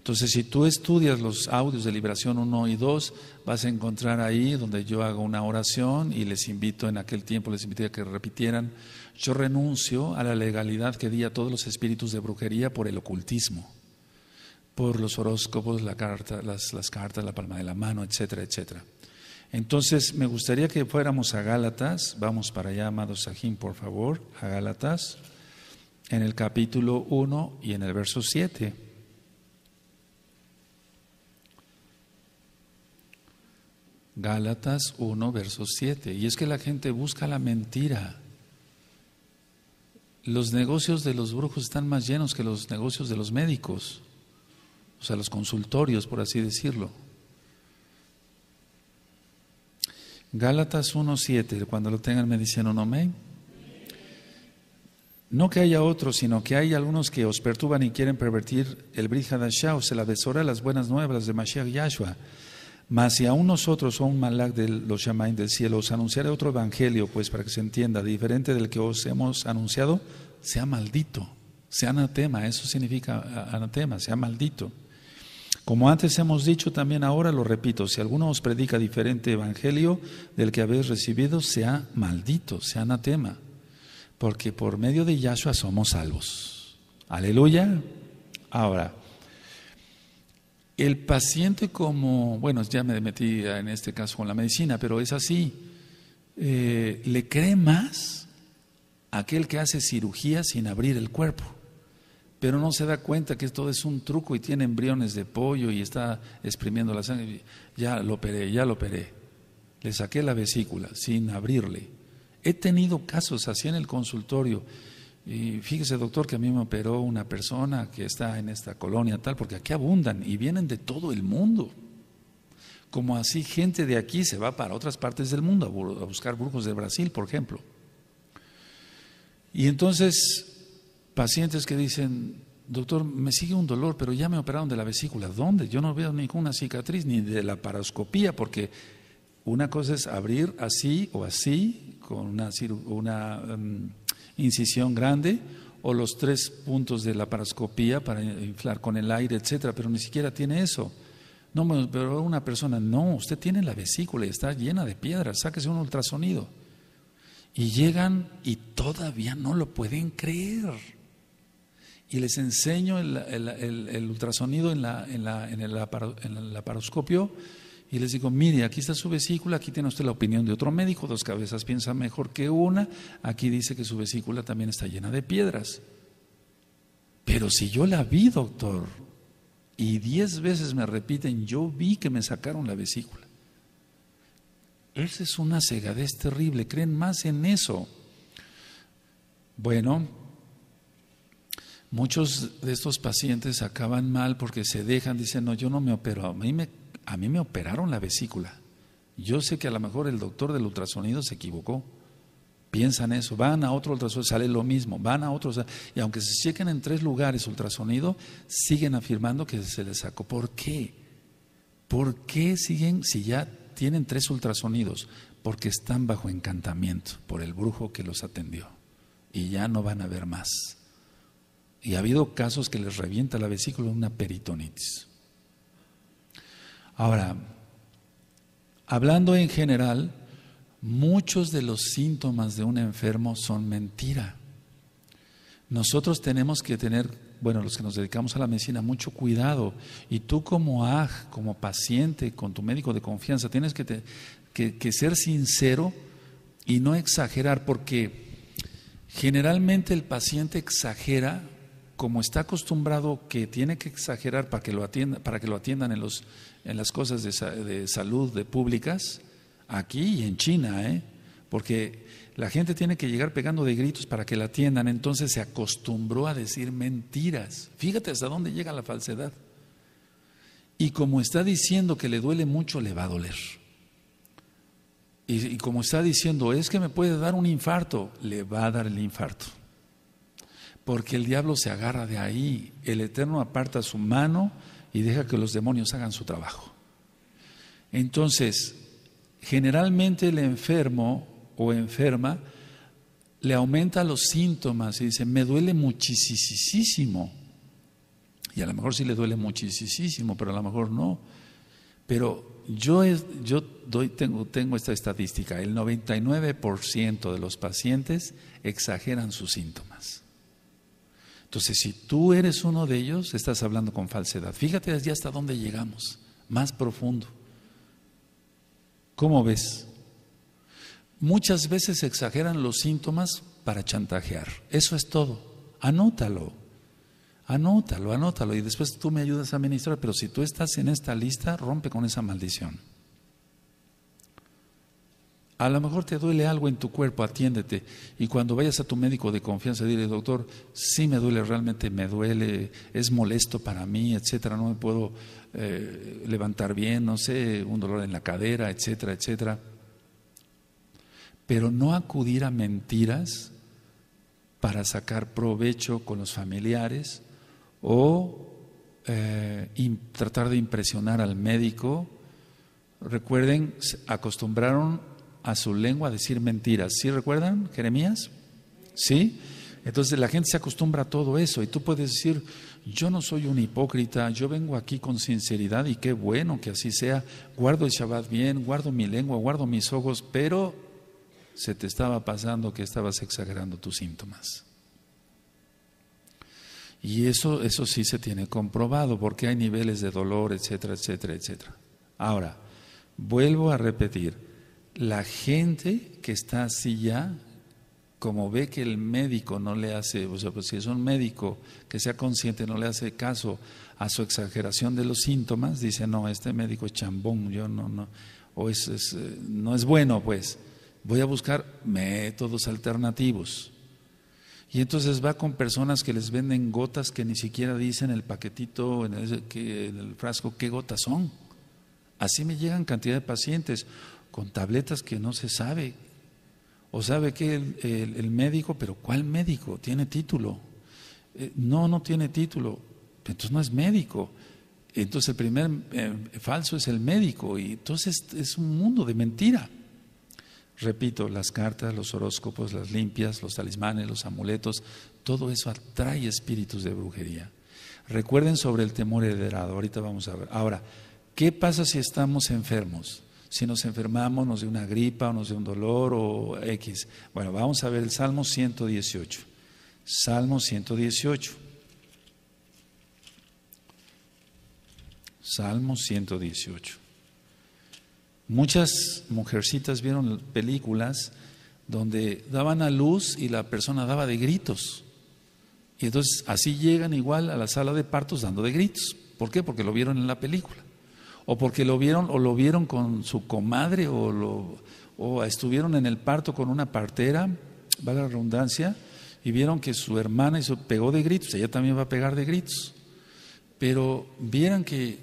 Entonces, si tú estudias los audios de Liberación 1 y 2, vas a encontrar ahí donde yo hago una oración y les invito, en aquel tiempo les invito a que repitieran, yo renuncio a la legalidad que di a todos los espíritus de brujería por el ocultismo, por los horóscopos, la carta, las, cartas, la palma de la mano, etcétera, etcétera. Entonces, me gustaría que fuéramos a Gálatas, vamos para allá, amados Sahim, por favor, a Gálatas, en el capítulo 1 y en el verso 7. Gálatas 1, verso 7. Y es que la gente busca la mentira. Los negocios de los brujos están más llenos que los negocios de los médicos, o sea, los consultorios, por así decirlo. Gálatas 7 cuando lo tengan me dicen un amén. No que haya otros, sino que hay algunos que os perturban y quieren pervertir el Brit o sea, la deshora de las buenas nuevas de Mashiach Yahshua mas si aún nosotros, o oh un malak de los llamáis del cielo, os anunciare otro evangelio, pues para que se entienda, diferente del que os hemos anunciado, sea maldito, sea anatema, eso significa anatema, sea maldito. Como antes hemos dicho, también ahora lo repito, si alguno os predica diferente evangelio del que habéis recibido, sea maldito, sea anatema, porque por medio de Yahshua somos salvos. Aleluya. Ahora, el paciente como, bueno, ya me metí en este caso con la medicina, pero es así, eh, le cree más aquel que hace cirugía sin abrir el cuerpo, pero no se da cuenta que esto es un truco y tiene embriones de pollo y está exprimiendo la sangre. Ya lo operé, ya lo operé. Le saqué la vesícula sin abrirle. He tenido casos así en el consultorio y fíjese, doctor, que a mí me operó una persona que está en esta colonia tal, porque aquí abundan y vienen de todo el mundo. Como así gente de aquí se va para otras partes del mundo a buscar brujos de Brasil, por ejemplo. Y entonces, pacientes que dicen, doctor, me sigue un dolor, pero ya me operaron de la vesícula. ¿Dónde? Yo no veo ninguna cicatriz ni de la paroscopía, porque una cosa es abrir así o así con una, una mm, incisión grande o los tres puntos de la paroscopía para inflar con el aire, etcétera, pero ni siquiera tiene eso. No, pero una persona, no, usted tiene la vesícula y está llena de piedras, sáquese un ultrasonido. Y llegan y todavía no lo pueden creer. Y les enseño el, ultrasonido en, la, en, la, en el laparoscopio y les digo, mire, aquí está su vesícula, aquí tiene usted la opinión de otro médico, dos cabezas piensa mejor que una, aquí dice que su vesícula también está llena de piedras. Pero si yo la vi, doctor, y diez veces me repiten, yo vi que me sacaron la vesícula. Esa es una cegadez terrible, creen más en eso. Bueno, muchos de estos pacientes acaban mal porque se dejan, dicen, no, yo no me opero, a mí me a mí me operaron la vesícula. Yo sé que a lo mejor el doctor del ultrasonido se equivocó. Piensan eso, van a otro ultrasonido, sale lo mismo, van a otro, y aunque se chequen en tres lugares ultrasonido, siguen afirmando que se les sacó. ¿Por qué? ¿Por qué siguen si ya tienen tres ultrasonidos? Porque están bajo encantamiento por el brujo que los atendió y ya no van a ver más. Y ha habido casos que les revienta la vesícula una peritonitis. Ahora, hablando en general, muchos de los síntomas de un enfermo son mentira. Nosotros tenemos que tener, bueno, los que nos dedicamos a la medicina, mucho cuidado. Y tú como AG, como paciente, con tu médico de confianza, tienes que, ser sincero y no exagerar, porque generalmente el paciente exagera como está acostumbrado que tiene que exagerar para que lo, para que lo atiendan en los en las cosas de, salud de públicas, aquí y en China, ¿eh? porque la gente tiene que llegar pegando de gritos para que la atiendan, entonces se acostumbró a decir mentiras. Fíjate hasta dónde llega la falsedad. Y como está diciendo que le duele mucho, le va a doler. y como está diciendo, es que me puede dar un infarto, le va a dar el infarto. Porque el diablo se agarra de ahí, el Eterno aparta su mano y deja que los demonios hagan su trabajo. Entonces, generalmente el enfermo o enferma le aumenta los síntomas y dice, me duele muchísimo. Y a lo mejor sí le duele muchísimo, pero a lo mejor no. Pero yo, yo doy, tengo, tengo esta estadística, el 99% de los pacientes exageran sus síntomas. Entonces, si tú eres uno de ellos, estás hablando con falsedad. Fíjate ya hasta dónde llegamos, más profundo. ¿Cómo ves? Muchas veces exageran los síntomas para chantajear. Eso es todo. Anótalo. Anótalo, anótalo. Y después tú me ayudas a ministrar. Pero si tú estás en esta lista, rompe con esa maldición. A lo mejor te duele algo en tu cuerpo, atiéndete. Y cuando vayas a tu médico de confianza, dile, doctor, sí me duele, realmente me duele, es molesto para mí, etcétera, no me puedo eh, levantar bien, no sé, un dolor en la cadera, etcétera, etcétera. Pero no acudir a mentiras para sacar provecho con los familiares o eh, tratar de impresionar al médico. Recuerden, acostumbraron a su lengua decir mentiras. ¿Sí recuerdan, Jeremías? ¿Sí? Entonces la gente se acostumbra a todo eso y tú puedes decir, yo no soy un hipócrita, yo vengo aquí con sinceridad y qué bueno que así sea, guardo el Shabbat bien, guardo mi lengua, guardo mis ojos, pero se te estaba pasando que estabas exagerando tus síntomas. Y eso, eso sí se tiene comprobado, porque hay niveles de dolor, etcétera, etcétera, etcétera. Ahora, vuelvo a repetir, la gente que está así ya, como ve que el médico no le hace, o sea, pues si es un médico que sea consciente, no le hace caso a su exageración de los síntomas, dice, no, este médico es chambón, yo no, no, o es, eh, no es bueno, pues voy a buscar métodos alternativos. Y entonces va con personas que les venden gotas que ni siquiera dicen el paquetito, en el, que, en el frasco, qué gotas son. Así me llegan cantidad de pacientes con tabletas que no se sabe. O sabe que el, médico, pero ¿cuál médico? Tiene título. Eh, no, no tiene título. Entonces no es médico. Entonces el primer eh, falso es el médico. Y entonces es un mundo de mentira. Repito, las cartas, los horóscopos, las limpias, los talismanes, los amuletos, todo eso atrae espíritus de brujería. Recuerden sobre el temor heredado, ahorita vamos a ver. Ahora, ¿qué pasa si estamos enfermos? si nos enfermamos, nos de una gripa, o nos de un dolor o X. Bueno, vamos a ver el Salmo 118. Salmo 118. Salmo 118. Muchas mujercitas vieron películas donde daban a luz y la persona daba de gritos. Y entonces así llegan igual a la sala de partos dando de gritos. ¿Por qué? Porque lo vieron en la película o porque lo vieron o lo vieron con su comadre o, estuvieron en el parto con una partera, va la redundancia, y vieron que su hermana pegó de gritos, ella también va a pegar de gritos. Pero vieran que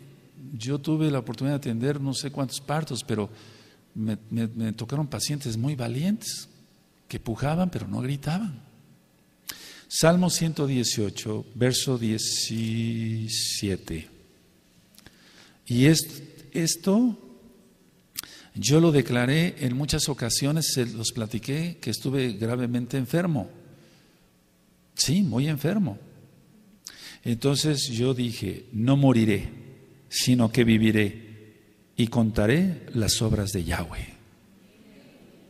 yo tuve la oportunidad de atender no sé cuántos partos, pero me, me tocaron pacientes muy valientes, que pujaban pero no gritaban. Salmo 118, verso 17. Y esto yo lo declaré en muchas ocasiones, se los platiqué, que estuve gravemente enfermo. Sí, muy enfermo. Entonces yo dije, no moriré, sino que viviré y contaré las obras de Yahweh.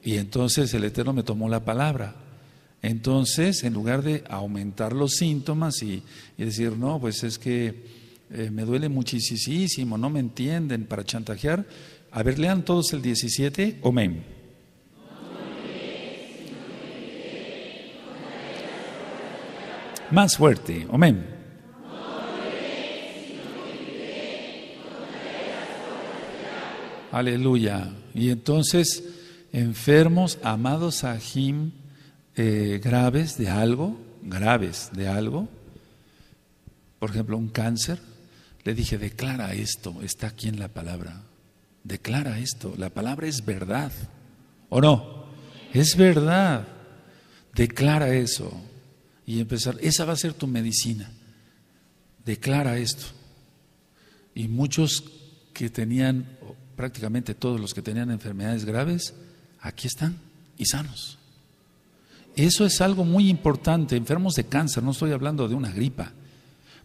Y entonces el Eterno me tomó la palabra. Entonces, en lugar de aumentar los síntomas y, y decir, no, pues es que eh, me duele muchísimo, no me entienden para chantajear. A ver, lean todos el 17, amén. Más fuerte, amén. Aleluya. Y entonces, enfermos, amados a Jim, eh, graves de algo, graves de algo, por ejemplo, un cáncer, le dije, declara esto, está aquí en la palabra. Declara esto, la palabra es verdad. ¿O no? Es verdad. Declara eso. Y empezar, esa va a ser tu medicina. Declara esto. Y muchos que tenían, prácticamente todos los que tenían enfermedades graves, aquí están y sanos. Eso es algo muy importante. Enfermos de cáncer, no estoy hablando de una gripa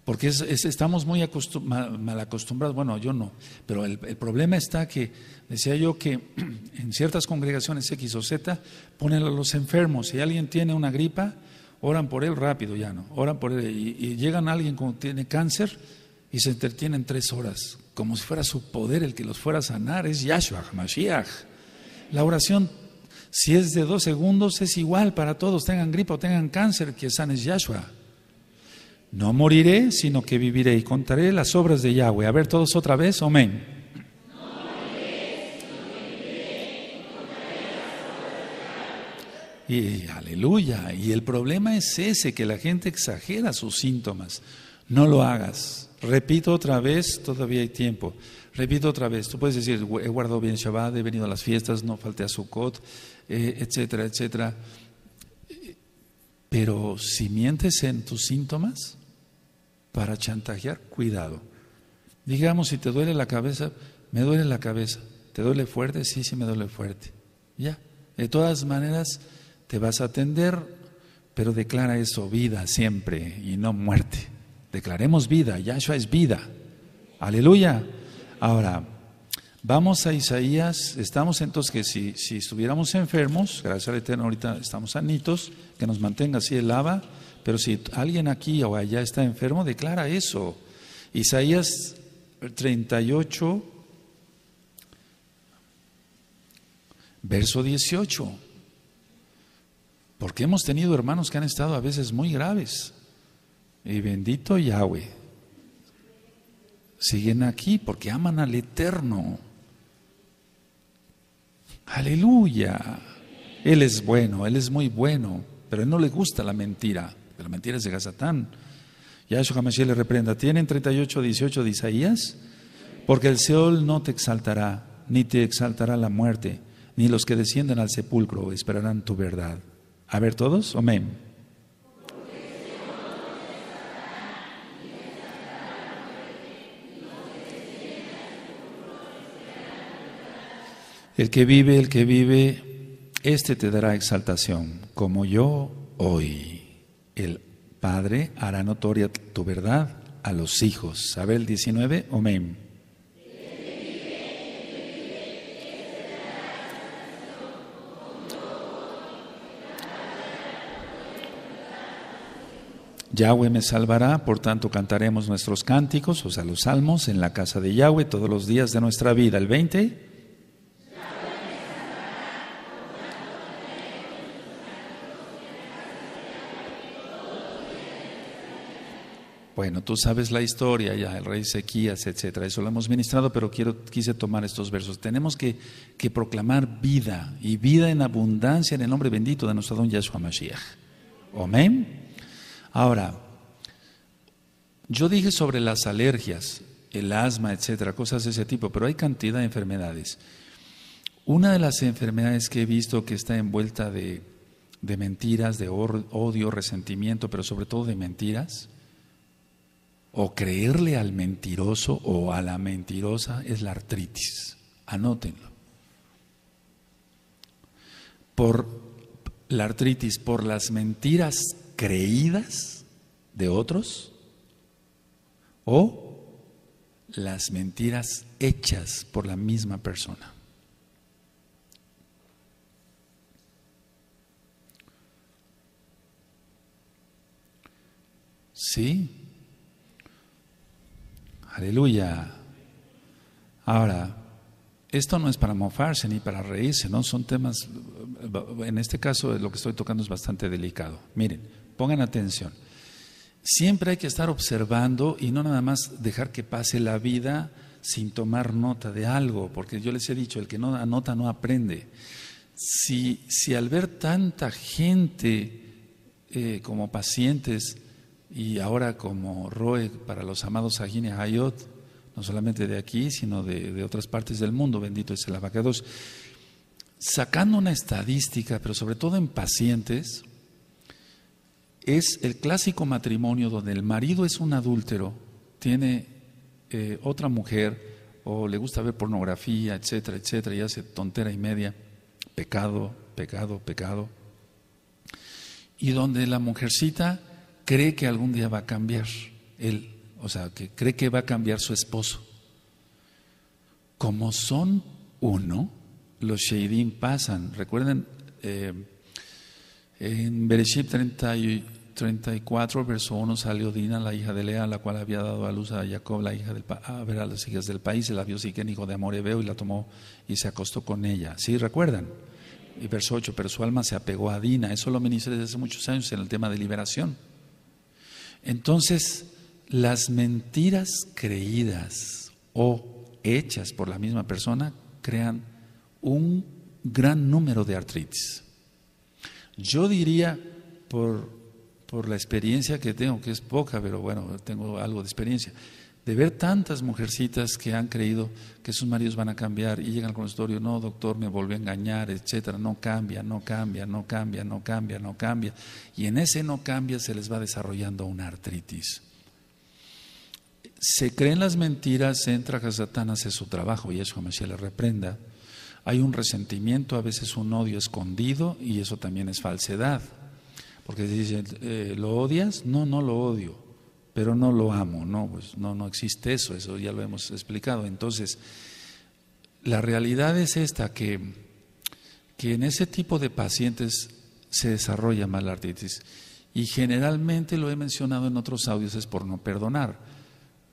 porque estamos muy mal, acostumbrados, bueno, yo no, pero el, problema está que, decía yo, que en ciertas congregaciones X o Z ponen a los enfermos, si alguien tiene una gripa, oran por él rápido ya, ¿no? Oran por él y, llegan a alguien que tiene cáncer y se entretienen tres horas, como si fuera su poder el que los fuera a sanar, es Yahshua, Mashiach. La oración, si es de dos segundos, es igual para todos, tengan gripa o tengan cáncer, que sanes Yahshua. No moriré, sino que viviré y contaré las obras de Yahweh. A ver todos otra vez, amén. No y, las obras y aleluya. Y el problema es ese, que la gente exagera sus síntomas. No lo hagas. Repito otra vez, todavía hay tiempo. Repito otra vez, tú puedes decir, he guardado bien Shabbat, he venido a las fiestas, no falté a Sukkot, eh, etcétera, etcétera. Pero si mientes en tus síntomas, para chantajear, cuidado. Digamos, si te duele la cabeza, me duele la cabeza. ¿Te duele fuerte? Sí, sí, me duele fuerte. Ya. De todas maneras, te vas a atender, pero declara eso vida siempre y no muerte. Declaremos vida, Yahshua es vida. Aleluya. Ahora, vamos a Isaías. Estamos entonces que si, estuviéramos enfermos, gracias al Eterno, ahorita estamos sanitos, que nos mantenga así el lava. Pero si alguien aquí o allá está enfermo, declara eso. Isaías 38, verso 18. Porque hemos tenido hermanos que han estado a veces muy graves. Y bendito Yahweh. Siguen aquí porque aman al Eterno. Aleluya. Él es bueno, Él es muy bueno, pero a Él no le gusta la mentira de la mentira es de Gazatán. Yahshua jamás le reprenda. ¿Tienen 38, 18 de Isaías? Porque el Seol no te exaltará, ni te exaltará la muerte, ni los que descienden al sepulcro esperarán tu verdad. A ver todos, amén. El que vive, el que vive, este te dará exaltación, como yo hoy el Padre hará notoria tu verdad a los hijos. Abel 19, amén. Yahweh me salvará, por tanto cantaremos nuestros cánticos, o sea, los salmos, en la casa de Yahweh todos los días de nuestra vida. El 20. Bueno, tú sabes la historia, ya el rey Sequías, etcétera. Eso lo hemos ministrado, pero quiero, quise tomar estos versos. Tenemos que, que proclamar vida y vida en abundancia en el nombre bendito de nuestro don Yahshua Mashiach. Amén. Ahora, yo dije sobre las alergias, el asma, etcétera, cosas de ese tipo, pero hay cantidad de enfermedades. Una de las enfermedades que he visto que está envuelta de mentiras, de odio, resentimiento, pero sobre todo de mentiras o creerle al mentiroso o a la mentirosa es la artritis. Anótenlo. Por la artritis, por las mentiras creídas de otros o las mentiras hechas por la misma persona. Sí, Aleluya. Ahora, esto no es para mofarse ni para reírse, ¿no? Son temas, en este caso lo que estoy tocando es bastante delicado. Miren, pongan atención. Siempre hay que estar observando y no nada más dejar que pase la vida sin tomar nota de algo, porque yo les he dicho, el que no anota no aprende. Si, si al ver tanta gente eh, como pacientes y ahora como Roe para los amados Agine Hayot, no solamente de aquí, sino de, de, otras partes del mundo, bendito es el abacados, sacando una estadística, pero sobre todo en pacientes, es el clásico matrimonio donde el marido es un adúltero, tiene eh, otra mujer o le gusta ver pornografía, etcétera, etcétera, y hace tontera y media, pecado, pecado, pecado. Y donde la mujercita cree que algún día va a cambiar él, o sea, que cree que va a cambiar su esposo. Como son uno, los Sheidim pasan. Recuerden, eh, en Bereshit 34, verso 1, salió Dina, la hija de Lea, la cual había dado a luz a Jacob, la hija del a ah, ver a las hijas del país, se la vio Siquén, hijo de Amorebeo, y la tomó y se acostó con ella. ¿Sí recuerdan? Y verso 8, pero su alma se apegó a Dina. Eso lo ministré desde hace muchos años en el tema de liberación. Entonces, las mentiras creídas o hechas por la misma persona crean un gran número de artritis. Yo diría, por, la experiencia que tengo, que es poca, pero bueno, tengo algo de experiencia, de ver tantas mujercitas que han creído que sus maridos van a cambiar y llegan al consultorio, no, doctor, me volvió a engañar, etcétera, no cambia, no cambia, no cambia, no cambia, no cambia. Y en ese no cambia se les va desarrollando una artritis. Se creen las mentiras, entra que Satanás hace su trabajo y eso como se le reprenda. Hay un resentimiento, a veces un odio escondido y eso también es falsedad. Porque se dice, eh, ¿lo odias? No, no lo odio pero no lo amo. No, pues no, no existe eso, eso ya lo hemos explicado. Entonces, la realidad es esta, que, que en ese tipo de pacientes se desarrolla mal artritis. Y generalmente lo he mencionado en otros audios, es por no perdonar.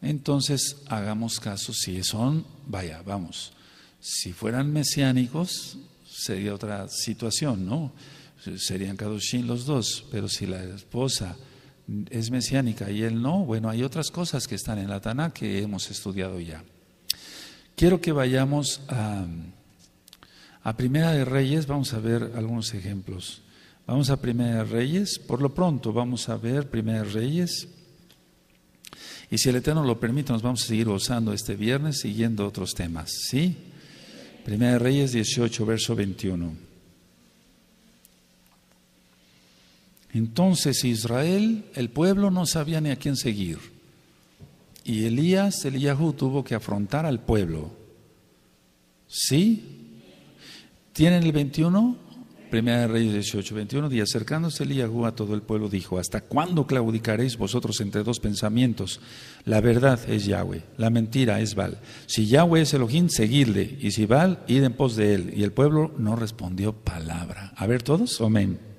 Entonces, hagamos caso, si son, vaya, vamos. Si fueran mesiánicos, sería otra situación, ¿no? Serían Kadoshin los dos, pero si la esposa es mesiánica y él no. Bueno, hay otras cosas que están en la Taná que hemos estudiado ya. Quiero que vayamos a, Primera de Reyes, vamos a ver algunos ejemplos. Vamos a Primera de Reyes, por lo pronto vamos a ver Primera de Reyes. Y si el Eterno lo permite, nos vamos a seguir gozando este viernes siguiendo otros temas, ¿sí? Primera de Reyes 18, verso 21. Entonces Israel, el pueblo, no sabía ni a quién seguir. Y Elías, el tuvo que afrontar al pueblo. ¿Sí? ¿Tienen el 21? Primera de Reyes 18, 21. Y acercándose Yahú a todo el pueblo dijo, ¿hasta cuándo claudicaréis vosotros entre dos pensamientos? La verdad es Yahweh, la mentira es Baal. Si Yahweh es Elohim, seguidle, y si Baal, id en pos de él. Y el pueblo no respondió palabra. A ver todos, amén.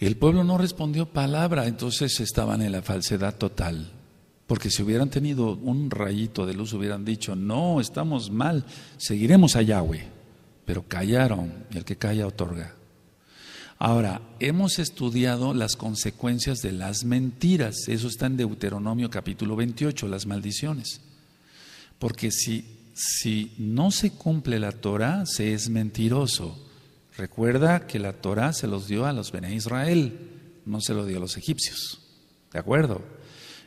El pueblo no respondió palabra, entonces estaban en la falsedad total. Porque si hubieran tenido un rayito de luz, hubieran dicho, no, estamos mal, seguiremos a Yahweh. Pero callaron, y el que calla otorga. Ahora, hemos estudiado las consecuencias de las mentiras. Eso está en Deuteronomio capítulo 28, las maldiciones. Porque si, si no se cumple la Torah, se es mentiroso. Recuerda que la Torah se los dio a los Bene Israel, no se lo dio a los egipcios. ¿De acuerdo?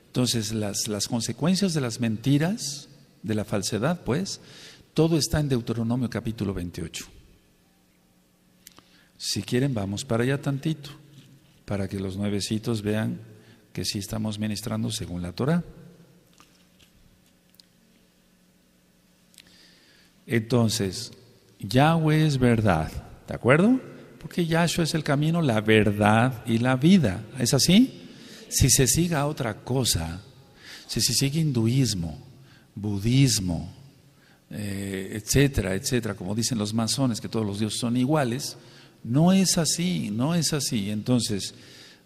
Entonces, las, las consecuencias de las mentiras, de la falsedad, pues, todo está en Deuteronomio capítulo 28. Si quieren, vamos para allá tantito, para que los nuevecitos vean que sí estamos ministrando según la Torah. Entonces, Yahweh es verdad. ¿De acuerdo? Porque Yahshua es el camino, la verdad y la vida. ¿Es así? Si se siga otra cosa, si se sigue hinduismo, budismo, eh, etcétera, etcétera, como dicen los masones, que todos los dioses son iguales, no es así, no es así. Entonces,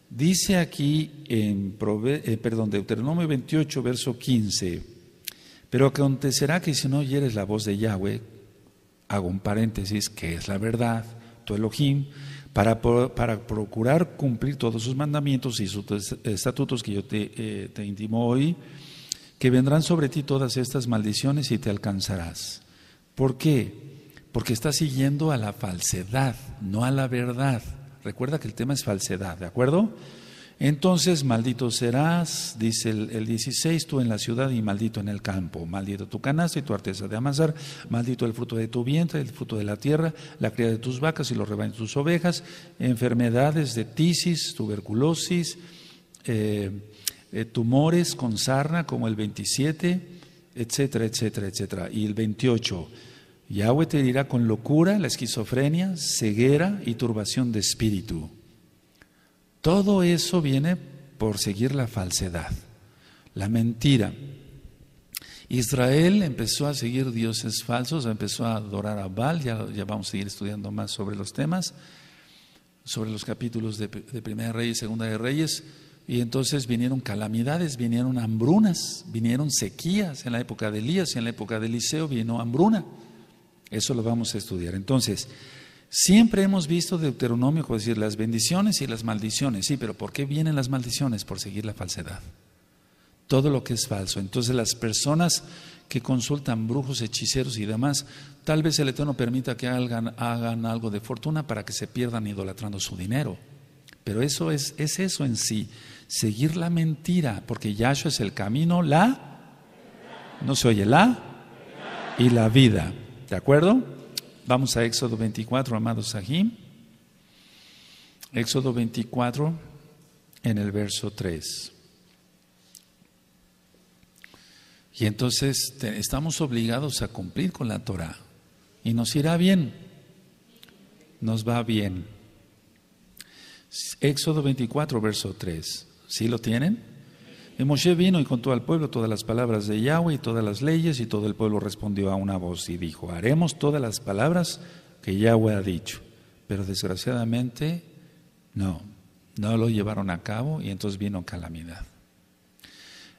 dice aquí en eh, Deuteronomio 28, verso 15, pero acontecerá que si no oyeres la voz de Yahweh, hago un paréntesis, que es la verdad, tu Elohim, para, procurar cumplir todos sus mandamientos y sus estatutos que yo te, eh, te intimo hoy, que vendrán sobre ti todas estas maldiciones y te alcanzarás. ¿Por qué? Porque estás siguiendo a la falsedad, no a la verdad. Recuerda que el tema es falsedad, ¿de acuerdo? Entonces, maldito serás, dice el, 16, tú en la ciudad y maldito en el campo. Maldito tu canasta y tu arteza de amasar, maldito el fruto de tu vientre, el fruto de la tierra, la cría de tus vacas y los rebaños de tus ovejas, enfermedades de tisis, tuberculosis, eh, eh, tumores con sarna, como el 27, etcétera, etcétera, etcétera. Y el 28, Yahweh te dirá con locura la esquizofrenia, ceguera y turbación de espíritu todo eso viene por seguir la falsedad, la mentira. Israel empezó a seguir dioses falsos, empezó a adorar a Baal, ya, vamos a seguir estudiando más sobre los temas, sobre los capítulos de, Primera rey y Segunda de Reyes, y entonces vinieron calamidades, vinieron hambrunas, vinieron sequías en la época de Elías, y en la época de Eliseo vino hambruna. Eso lo vamos a estudiar. Entonces, Siempre hemos visto Deuteronomio, decir, las bendiciones y las maldiciones. Sí, pero ¿por qué vienen las maldiciones? Por seguir la falsedad. Todo lo que es falso. Entonces las personas que consultan brujos, hechiceros y demás, tal vez el Eterno permita que hagan, algo de fortuna para que se pierdan idolatrando su dinero. Pero eso es, es eso en sí, seguir la mentira, porque Yahshua es el camino, la, no se oye la, y la vida. ¿De acuerdo? Vamos a Éxodo 24, amados Sahim. Éxodo 24, en el verso 3. Y entonces estamos obligados a cumplir con la Torah. Y nos irá bien. Nos va bien. Éxodo 24, verso 3. ¿Sí lo tienen? Y Moshe vino y contó al pueblo todas las palabras de Yahweh y todas las leyes, y todo el pueblo respondió a una voz y dijo, haremos todas las palabras que Yahweh ha dicho. Pero desgraciadamente, no, no lo llevaron a cabo y entonces vino calamidad.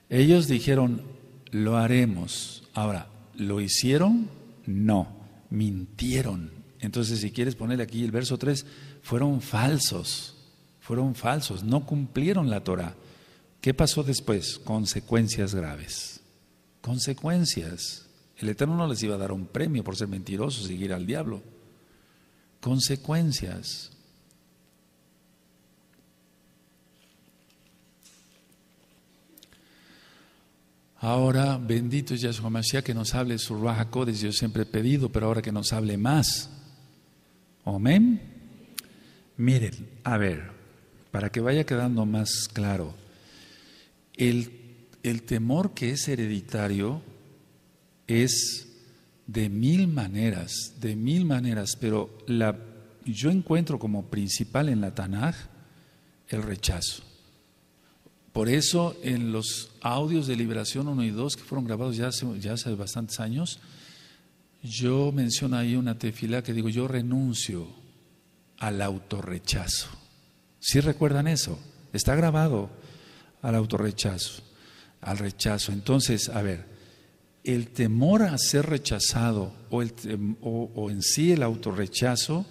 Ellos dijeron, lo haremos. Ahora, ¿lo hicieron? No, mintieron. Entonces, si quieres ponerle aquí el verso 3, fueron falsos, fueron falsos, no cumplieron la Torah. ¿Qué pasó después? Consecuencias graves. Consecuencias. El Eterno no les iba a dar un premio por ser mentirosos y ir al diablo. Consecuencias. Ahora, bendito es Yahshua Mashiach que nos hable su Raja Codes, yo siempre he pedido, pero ahora que nos hable más. Amén. Miren, a ver, para que vaya quedando más claro. El, temor que es hereditario es de mil maneras, de mil maneras, pero la, yo encuentro como principal en la Tanaj el rechazo. Por eso en los audios de Liberación 1 y 2 que fueron grabados ya hace, ya hace bastantes años, yo menciono ahí una tefila que digo, yo renuncio al autorrechazo. ¿Sí recuerdan eso? Está grabado al autorrechazo, al rechazo. Entonces, a ver, el temor a ser rechazado o, en sí el autorrechazo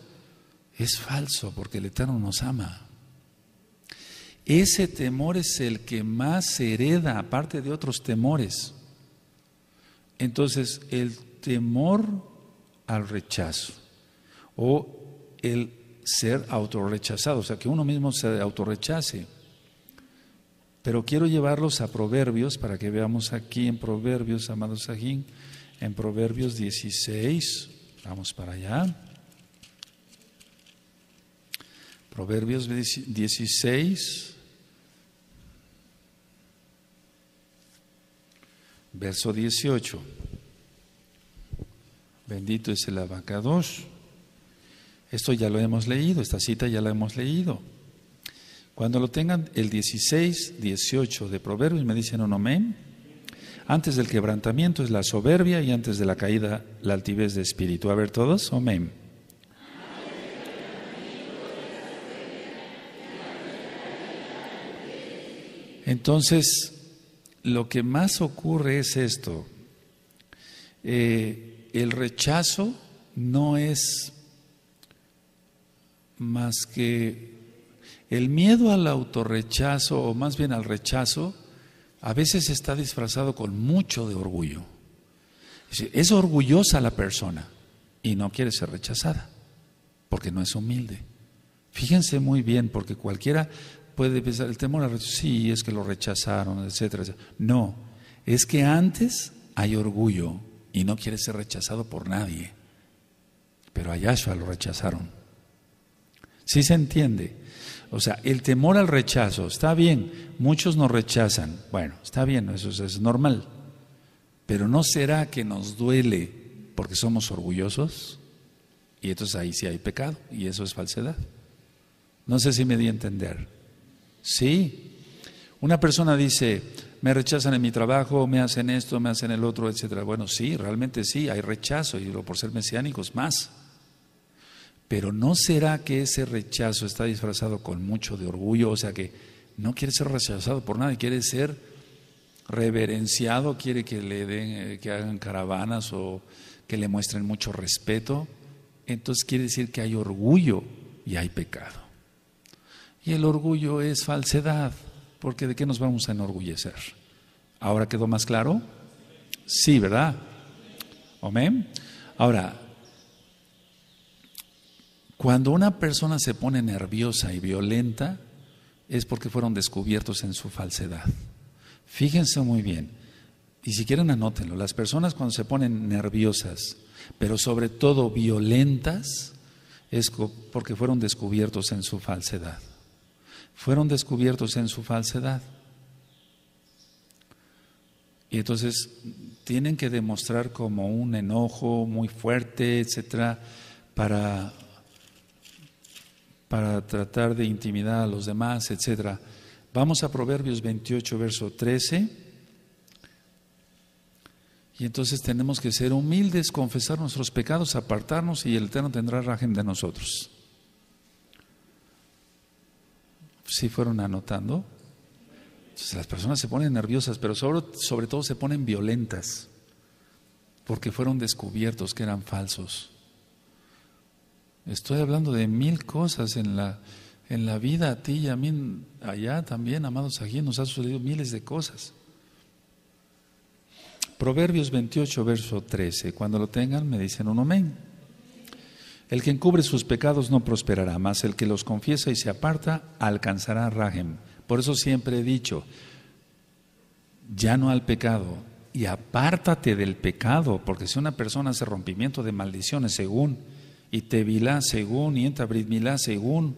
es falso porque el Eterno nos ama. Ese temor es el que más se hereda, aparte de otros temores. Entonces, el temor al rechazo o el ser autorrechazado, o sea, que uno mismo se autorrechace pero quiero llevarlos a Proverbios para que veamos aquí en Proverbios, amados Sajín, en Proverbios 16. Vamos para allá. Proverbios 16, verso 18. Bendito es el abacados. Esto ya lo hemos leído, esta cita ya la hemos leído. Cuando lo tengan el 16, 18 de Proverbios, me dicen un amén. Antes del quebrantamiento es la soberbia y antes de la caída la altivez de espíritu. A ver todos, amén. Entonces, lo que más ocurre es esto. Eh, el rechazo no es más que el miedo al autorrechazo, o más bien al rechazo, a veces está disfrazado con mucho de orgullo. Es orgullosa la persona y no quiere ser rechazada, porque no es humilde. Fíjense muy bien, porque cualquiera puede pensar, el temor rechazar sí, es que lo rechazaron, etcétera, No, es que antes hay orgullo y no quiere ser rechazado por nadie. Pero a Yahshua lo rechazaron. Sí se entiende. O sea, el temor al rechazo, está bien, muchos nos rechazan, bueno, está bien, eso es, normal, pero ¿no será que nos duele porque somos orgullosos? Y entonces ahí sí hay pecado y eso es falsedad. No sé si me di a entender. Sí, una persona dice, me rechazan en mi trabajo, me hacen esto, me hacen el otro, etc. Bueno, sí, realmente sí, hay rechazo y por ser mesiánicos más. Pero ¿no será que ese rechazo está disfrazado con mucho de orgullo? O sea que no quiere ser rechazado por nadie, quiere ser reverenciado, quiere que le den, eh, que hagan caravanas o que le muestren mucho respeto. Entonces quiere decir que hay orgullo y hay pecado. Y el orgullo es falsedad, porque ¿de qué nos vamos a enorgullecer? ¿Ahora quedó más claro? Sí, ¿verdad? Amén. Ahora, cuando una persona se pone nerviosa y violenta, es porque fueron descubiertos en su falsedad. Fíjense muy bien, y si quieren anótenlo, las personas cuando se ponen nerviosas, pero sobre todo violentas, es porque fueron descubiertos en su falsedad. Fueron descubiertos en su falsedad. Y entonces tienen que demostrar como un enojo muy fuerte, etcétera, para para tratar de intimidar a los demás, etc. Vamos a Proverbios 28, verso 13. Y entonces tenemos que ser humildes, confesar nuestros pecados, apartarnos y el Eterno tendrá rajem de nosotros. Si fueron anotando, entonces las personas se ponen nerviosas, pero sobre todo se ponen violentas, porque fueron descubiertos que eran falsos. Estoy hablando de mil cosas en la, en la vida, a ti y a mí, allá también, amados aquí, nos han sucedido miles de cosas. Proverbios 28, verso 13. Cuando lo tengan, me dicen un amén. El que encubre sus pecados no prosperará, mas el que los confiesa y se aparta alcanzará rajem. Por eso siempre he dicho, ya no al pecado y apártate del pecado, porque si una persona hace rompimiento de maldiciones, según y Tevilá según, y entra bridmilá según,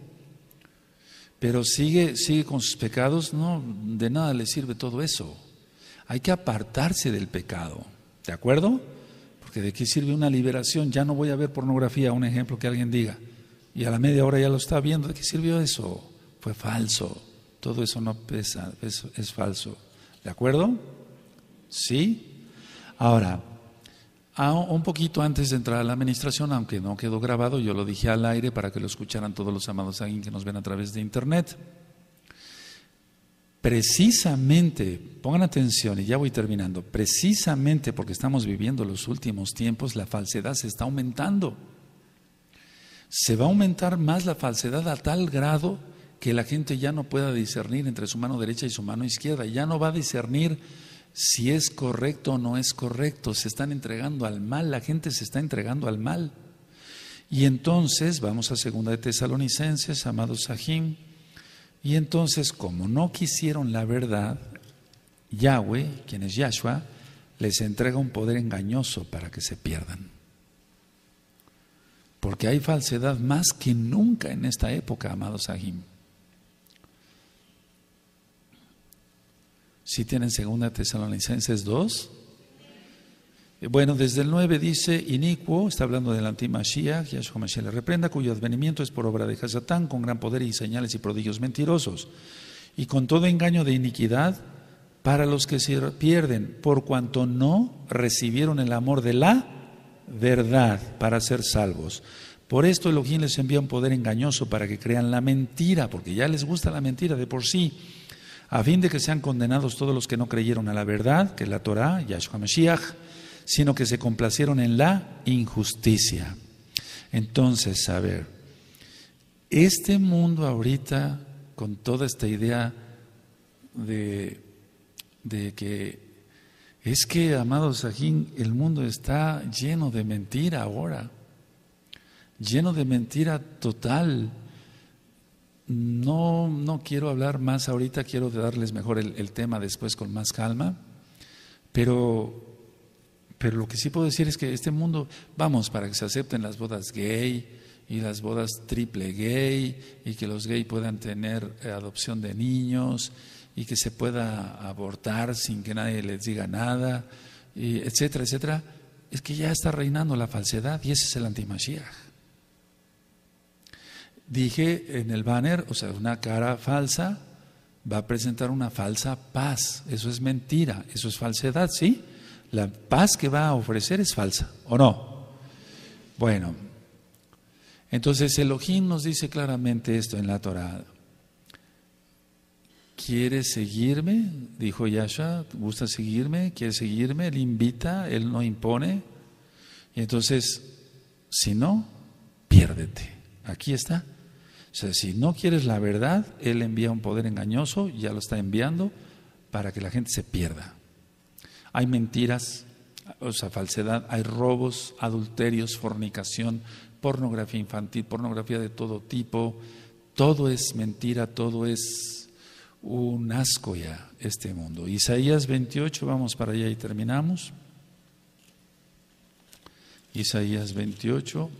pero sigue, sigue con sus pecados, no, de nada le sirve todo eso. Hay que apartarse del pecado, ¿de acuerdo? Porque de qué sirve una liberación, ya no voy a ver pornografía, un ejemplo que alguien diga, y a la media hora ya lo está viendo, ¿de qué sirvió eso? Fue falso, todo eso no pesa, es falso, ¿de acuerdo? Sí. Ahora, Ah, un poquito antes de entrar a la administración, aunque no quedó grabado, yo lo dije al aire para que lo escucharan todos los amados alguien que nos ven a través de internet. Precisamente, pongan atención y ya voy terminando, precisamente porque estamos viviendo los últimos tiempos, la falsedad se está aumentando. Se va a aumentar más la falsedad a tal grado que la gente ya no pueda discernir entre su mano derecha y su mano izquierda, ya no va a discernir si es correcto o no es correcto. Se están entregando al mal, la gente se está entregando al mal. Y entonces, vamos a segunda de Tesalonicenses, amados Sahim, y entonces, como no quisieron la verdad, Yahweh, quien es Yahshua, les entrega un poder engañoso para que se pierdan. Porque hay falsedad más que nunca en esta época, amados Sahim. Si tienen segunda Tesalonicenses 2. Eh, bueno, desde el 9 dice, inicuo, está hablando del la Yahshua Mashiach le reprenda, cuyo advenimiento es por obra de Hasatán, con gran poder y señales y prodigios mentirosos, y con todo engaño de iniquidad para los que se pierden, por cuanto no recibieron el amor de la verdad para ser salvos. Por esto Elohim les envía un poder engañoso para que crean la mentira, porque ya les gusta la mentira de por sí a fin de que sean condenados todos los que no creyeron a la verdad, que es la Torah, Yahshua Mashiach, sino que se complacieron en la injusticia. Entonces, a ver, este mundo ahorita, con toda esta idea de, que es que, amados Sajín, el mundo está lleno de mentira ahora, lleno de mentira total. No, no quiero hablar más ahorita, quiero darles mejor el, tema después con más calma, pero pero lo que sí puedo decir es que este mundo, vamos, para que se acepten las bodas gay y las bodas triple gay y que los gay puedan tener eh, adopción de niños y que se pueda abortar sin que nadie les diga nada, etcétera, etcétera, es que ya está reinando la falsedad y ese es el antimashiach. Dije en el banner, o sea, una cara falsa va a presentar una falsa paz. Eso es mentira, eso es falsedad, ¿sí? La paz que va a ofrecer es falsa, ¿o no? Bueno, entonces Elohim nos dice claramente esto en la Torah. ¿Quieres seguirme? Dijo Yasha, ¿gusta seguirme? ¿Quieres seguirme? Él invita, él no impone. Y entonces, si no, piérdete. Aquí está. O sea, si no quieres la verdad, Él envía un poder engañoso, ya lo está enviando, para que la gente se pierda. Hay mentiras, o sea, falsedad, hay robos, adulterios, fornicación, pornografía infantil, pornografía de todo tipo. Todo es mentira, todo es un asco ya este mundo. Isaías 28, vamos para allá y terminamos. Isaías 28.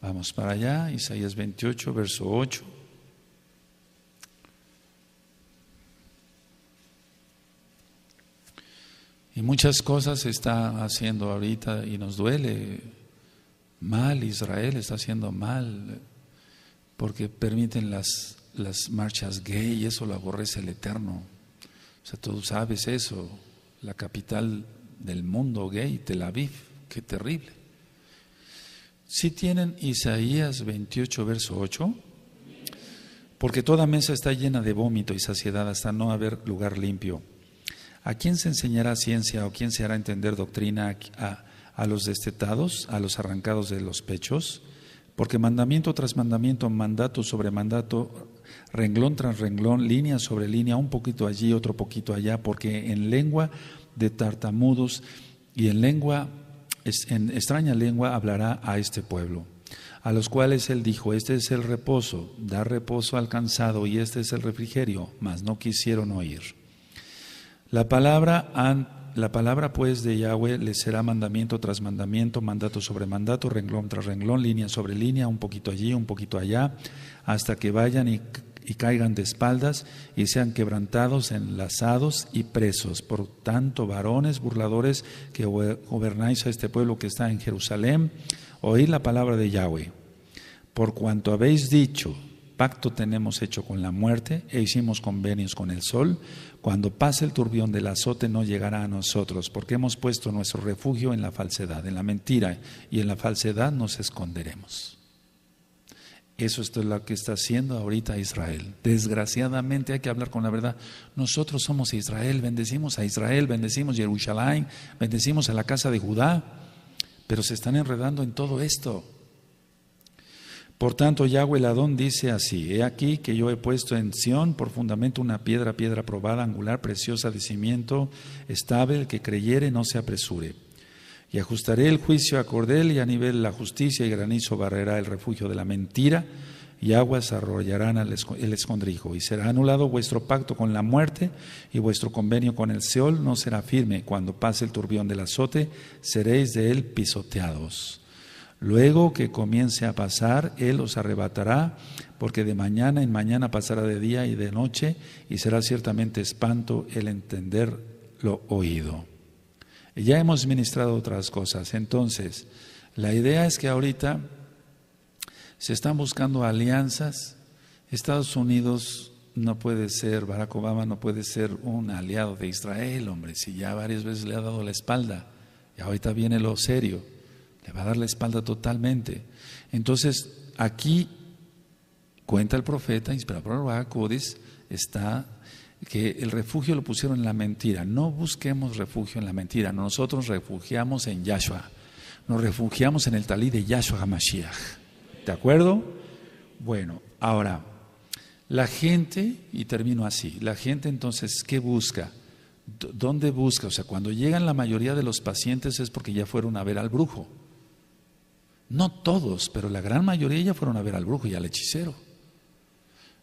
Vamos para allá, Isaías 28, verso 8. Y muchas cosas está haciendo ahorita y nos duele. Mal, Israel está haciendo mal, porque permiten las, las marchas gay y eso lo aborrece el Eterno. O sea, tú sabes eso, la capital del mundo gay, Tel Aviv, qué terrible. Si tienen Isaías 28, verso 8, porque toda mesa está llena de vómito y saciedad hasta no haber lugar limpio. ¿A quién se enseñará ciencia o quién se hará entender doctrina a, a los destetados, a los arrancados de los pechos? Porque mandamiento tras mandamiento, mandato sobre mandato, renglón tras renglón, línea sobre línea, un poquito allí, otro poquito allá, porque en lengua de tartamudos y en lengua en extraña lengua hablará a este pueblo, a los cuales él dijo, este es el reposo, da reposo al cansado y este es el refrigerio, mas no quisieron oír. La palabra, la palabra pues de Yahweh les será mandamiento tras mandamiento, mandato sobre mandato, renglón tras renglón, línea sobre línea, un poquito allí, un poquito allá, hasta que vayan y y caigan de espaldas y sean quebrantados, enlazados y presos. Por tanto, varones burladores que gobernáis a este pueblo que está en Jerusalén, oíd la palabra de Yahweh. Por cuanto habéis dicho, pacto tenemos hecho con la muerte e hicimos convenios con el sol, cuando pase el turbión del azote no llegará a nosotros, porque hemos puesto nuestro refugio en la falsedad, en la mentira, y en la falsedad nos esconderemos. Eso es lo que está haciendo ahorita Israel. Desgraciadamente hay que hablar con la verdad. Nosotros somos Israel, bendecimos a Israel, bendecimos Jerusalén, bendecimos a la casa de Judá, pero se están enredando en todo esto. Por tanto, Yahweh Adón dice así, he aquí que yo he puesto en Sión por fundamento una piedra, piedra probada, angular, preciosa de cimiento, estable, que creyere no se apresure. Y ajustaré el juicio a cordel y a nivel la justicia y granizo barrerá el refugio de la mentira y aguas arrollarán el escondrijo y será anulado vuestro pacto con la muerte y vuestro convenio con el Seol no será firme. Cuando pase el turbión del azote seréis de él pisoteados. Luego que comience a pasar, Él os arrebatará, porque de mañana en mañana pasará de día y de noche, y será ciertamente espanto el entender lo oído. Ya hemos ministrado otras cosas. Entonces, la idea es que ahorita se están buscando alianzas. Estados Unidos no puede ser, Barack Obama no puede ser un aliado de Israel, hombre, si ya varias veces le ha dado la espalda. Y ahorita viene lo serio. Le va a dar la espalda totalmente. Entonces, aquí cuenta el profeta, inspirado por el está que el refugio lo pusieron en la mentira. No busquemos refugio en la mentira. Nosotros refugiamos en Yahshua. Nos refugiamos en el talí de Yahshua HaMashiach. ¿De acuerdo? Bueno, ahora, la gente, y termino así, la gente entonces, ¿qué busca? ¿Dónde busca? O sea, cuando llegan la mayoría de los pacientes es porque ya fueron a ver al brujo. No todos, pero la gran mayoría ya fueron a ver al brujo y al hechicero.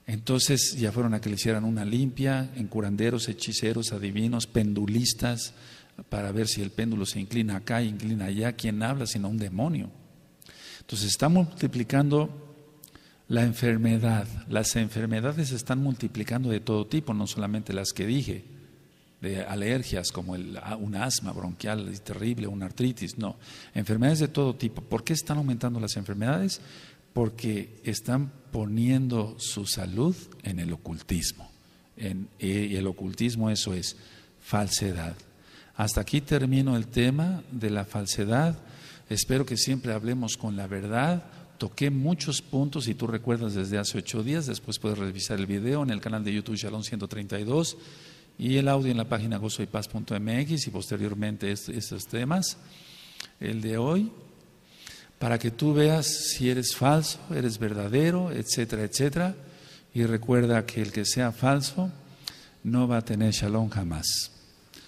Entonces ya fueron a que le hicieran una limpia en curanderos, hechiceros, adivinos, pendulistas, para ver si el péndulo se inclina acá, inclina allá. ¿Quién habla sino un demonio? Entonces está multiplicando la enfermedad. Las enfermedades se están multiplicando de todo tipo, no solamente las que dije, de alergias como el, ah, un asma bronquial terrible, una artritis, no. Enfermedades de todo tipo. ¿Por qué están aumentando las enfermedades? porque están poniendo su salud en el ocultismo. En, eh, y el ocultismo eso es falsedad. Hasta aquí termino el tema de la falsedad. Espero que siempre hablemos con la verdad. Toqué muchos puntos y tú recuerdas desde hace ocho días. Después puedes revisar el video en el canal de YouTube Shalom 132 y el audio en la página gozoypaz.mx y posteriormente estos temas. El de hoy para que tú veas si eres falso, eres verdadero, etcétera, etcétera. Y recuerda que el que sea falso no va a tener shalom jamás,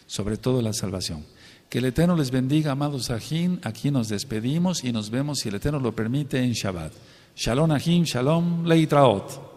sobre todo la salvación. Que el Eterno les bendiga, amados Ajín. Aquí nos despedimos y nos vemos, si el Eterno lo permite, en Shabbat. Shalom Ajín, shalom leitraot.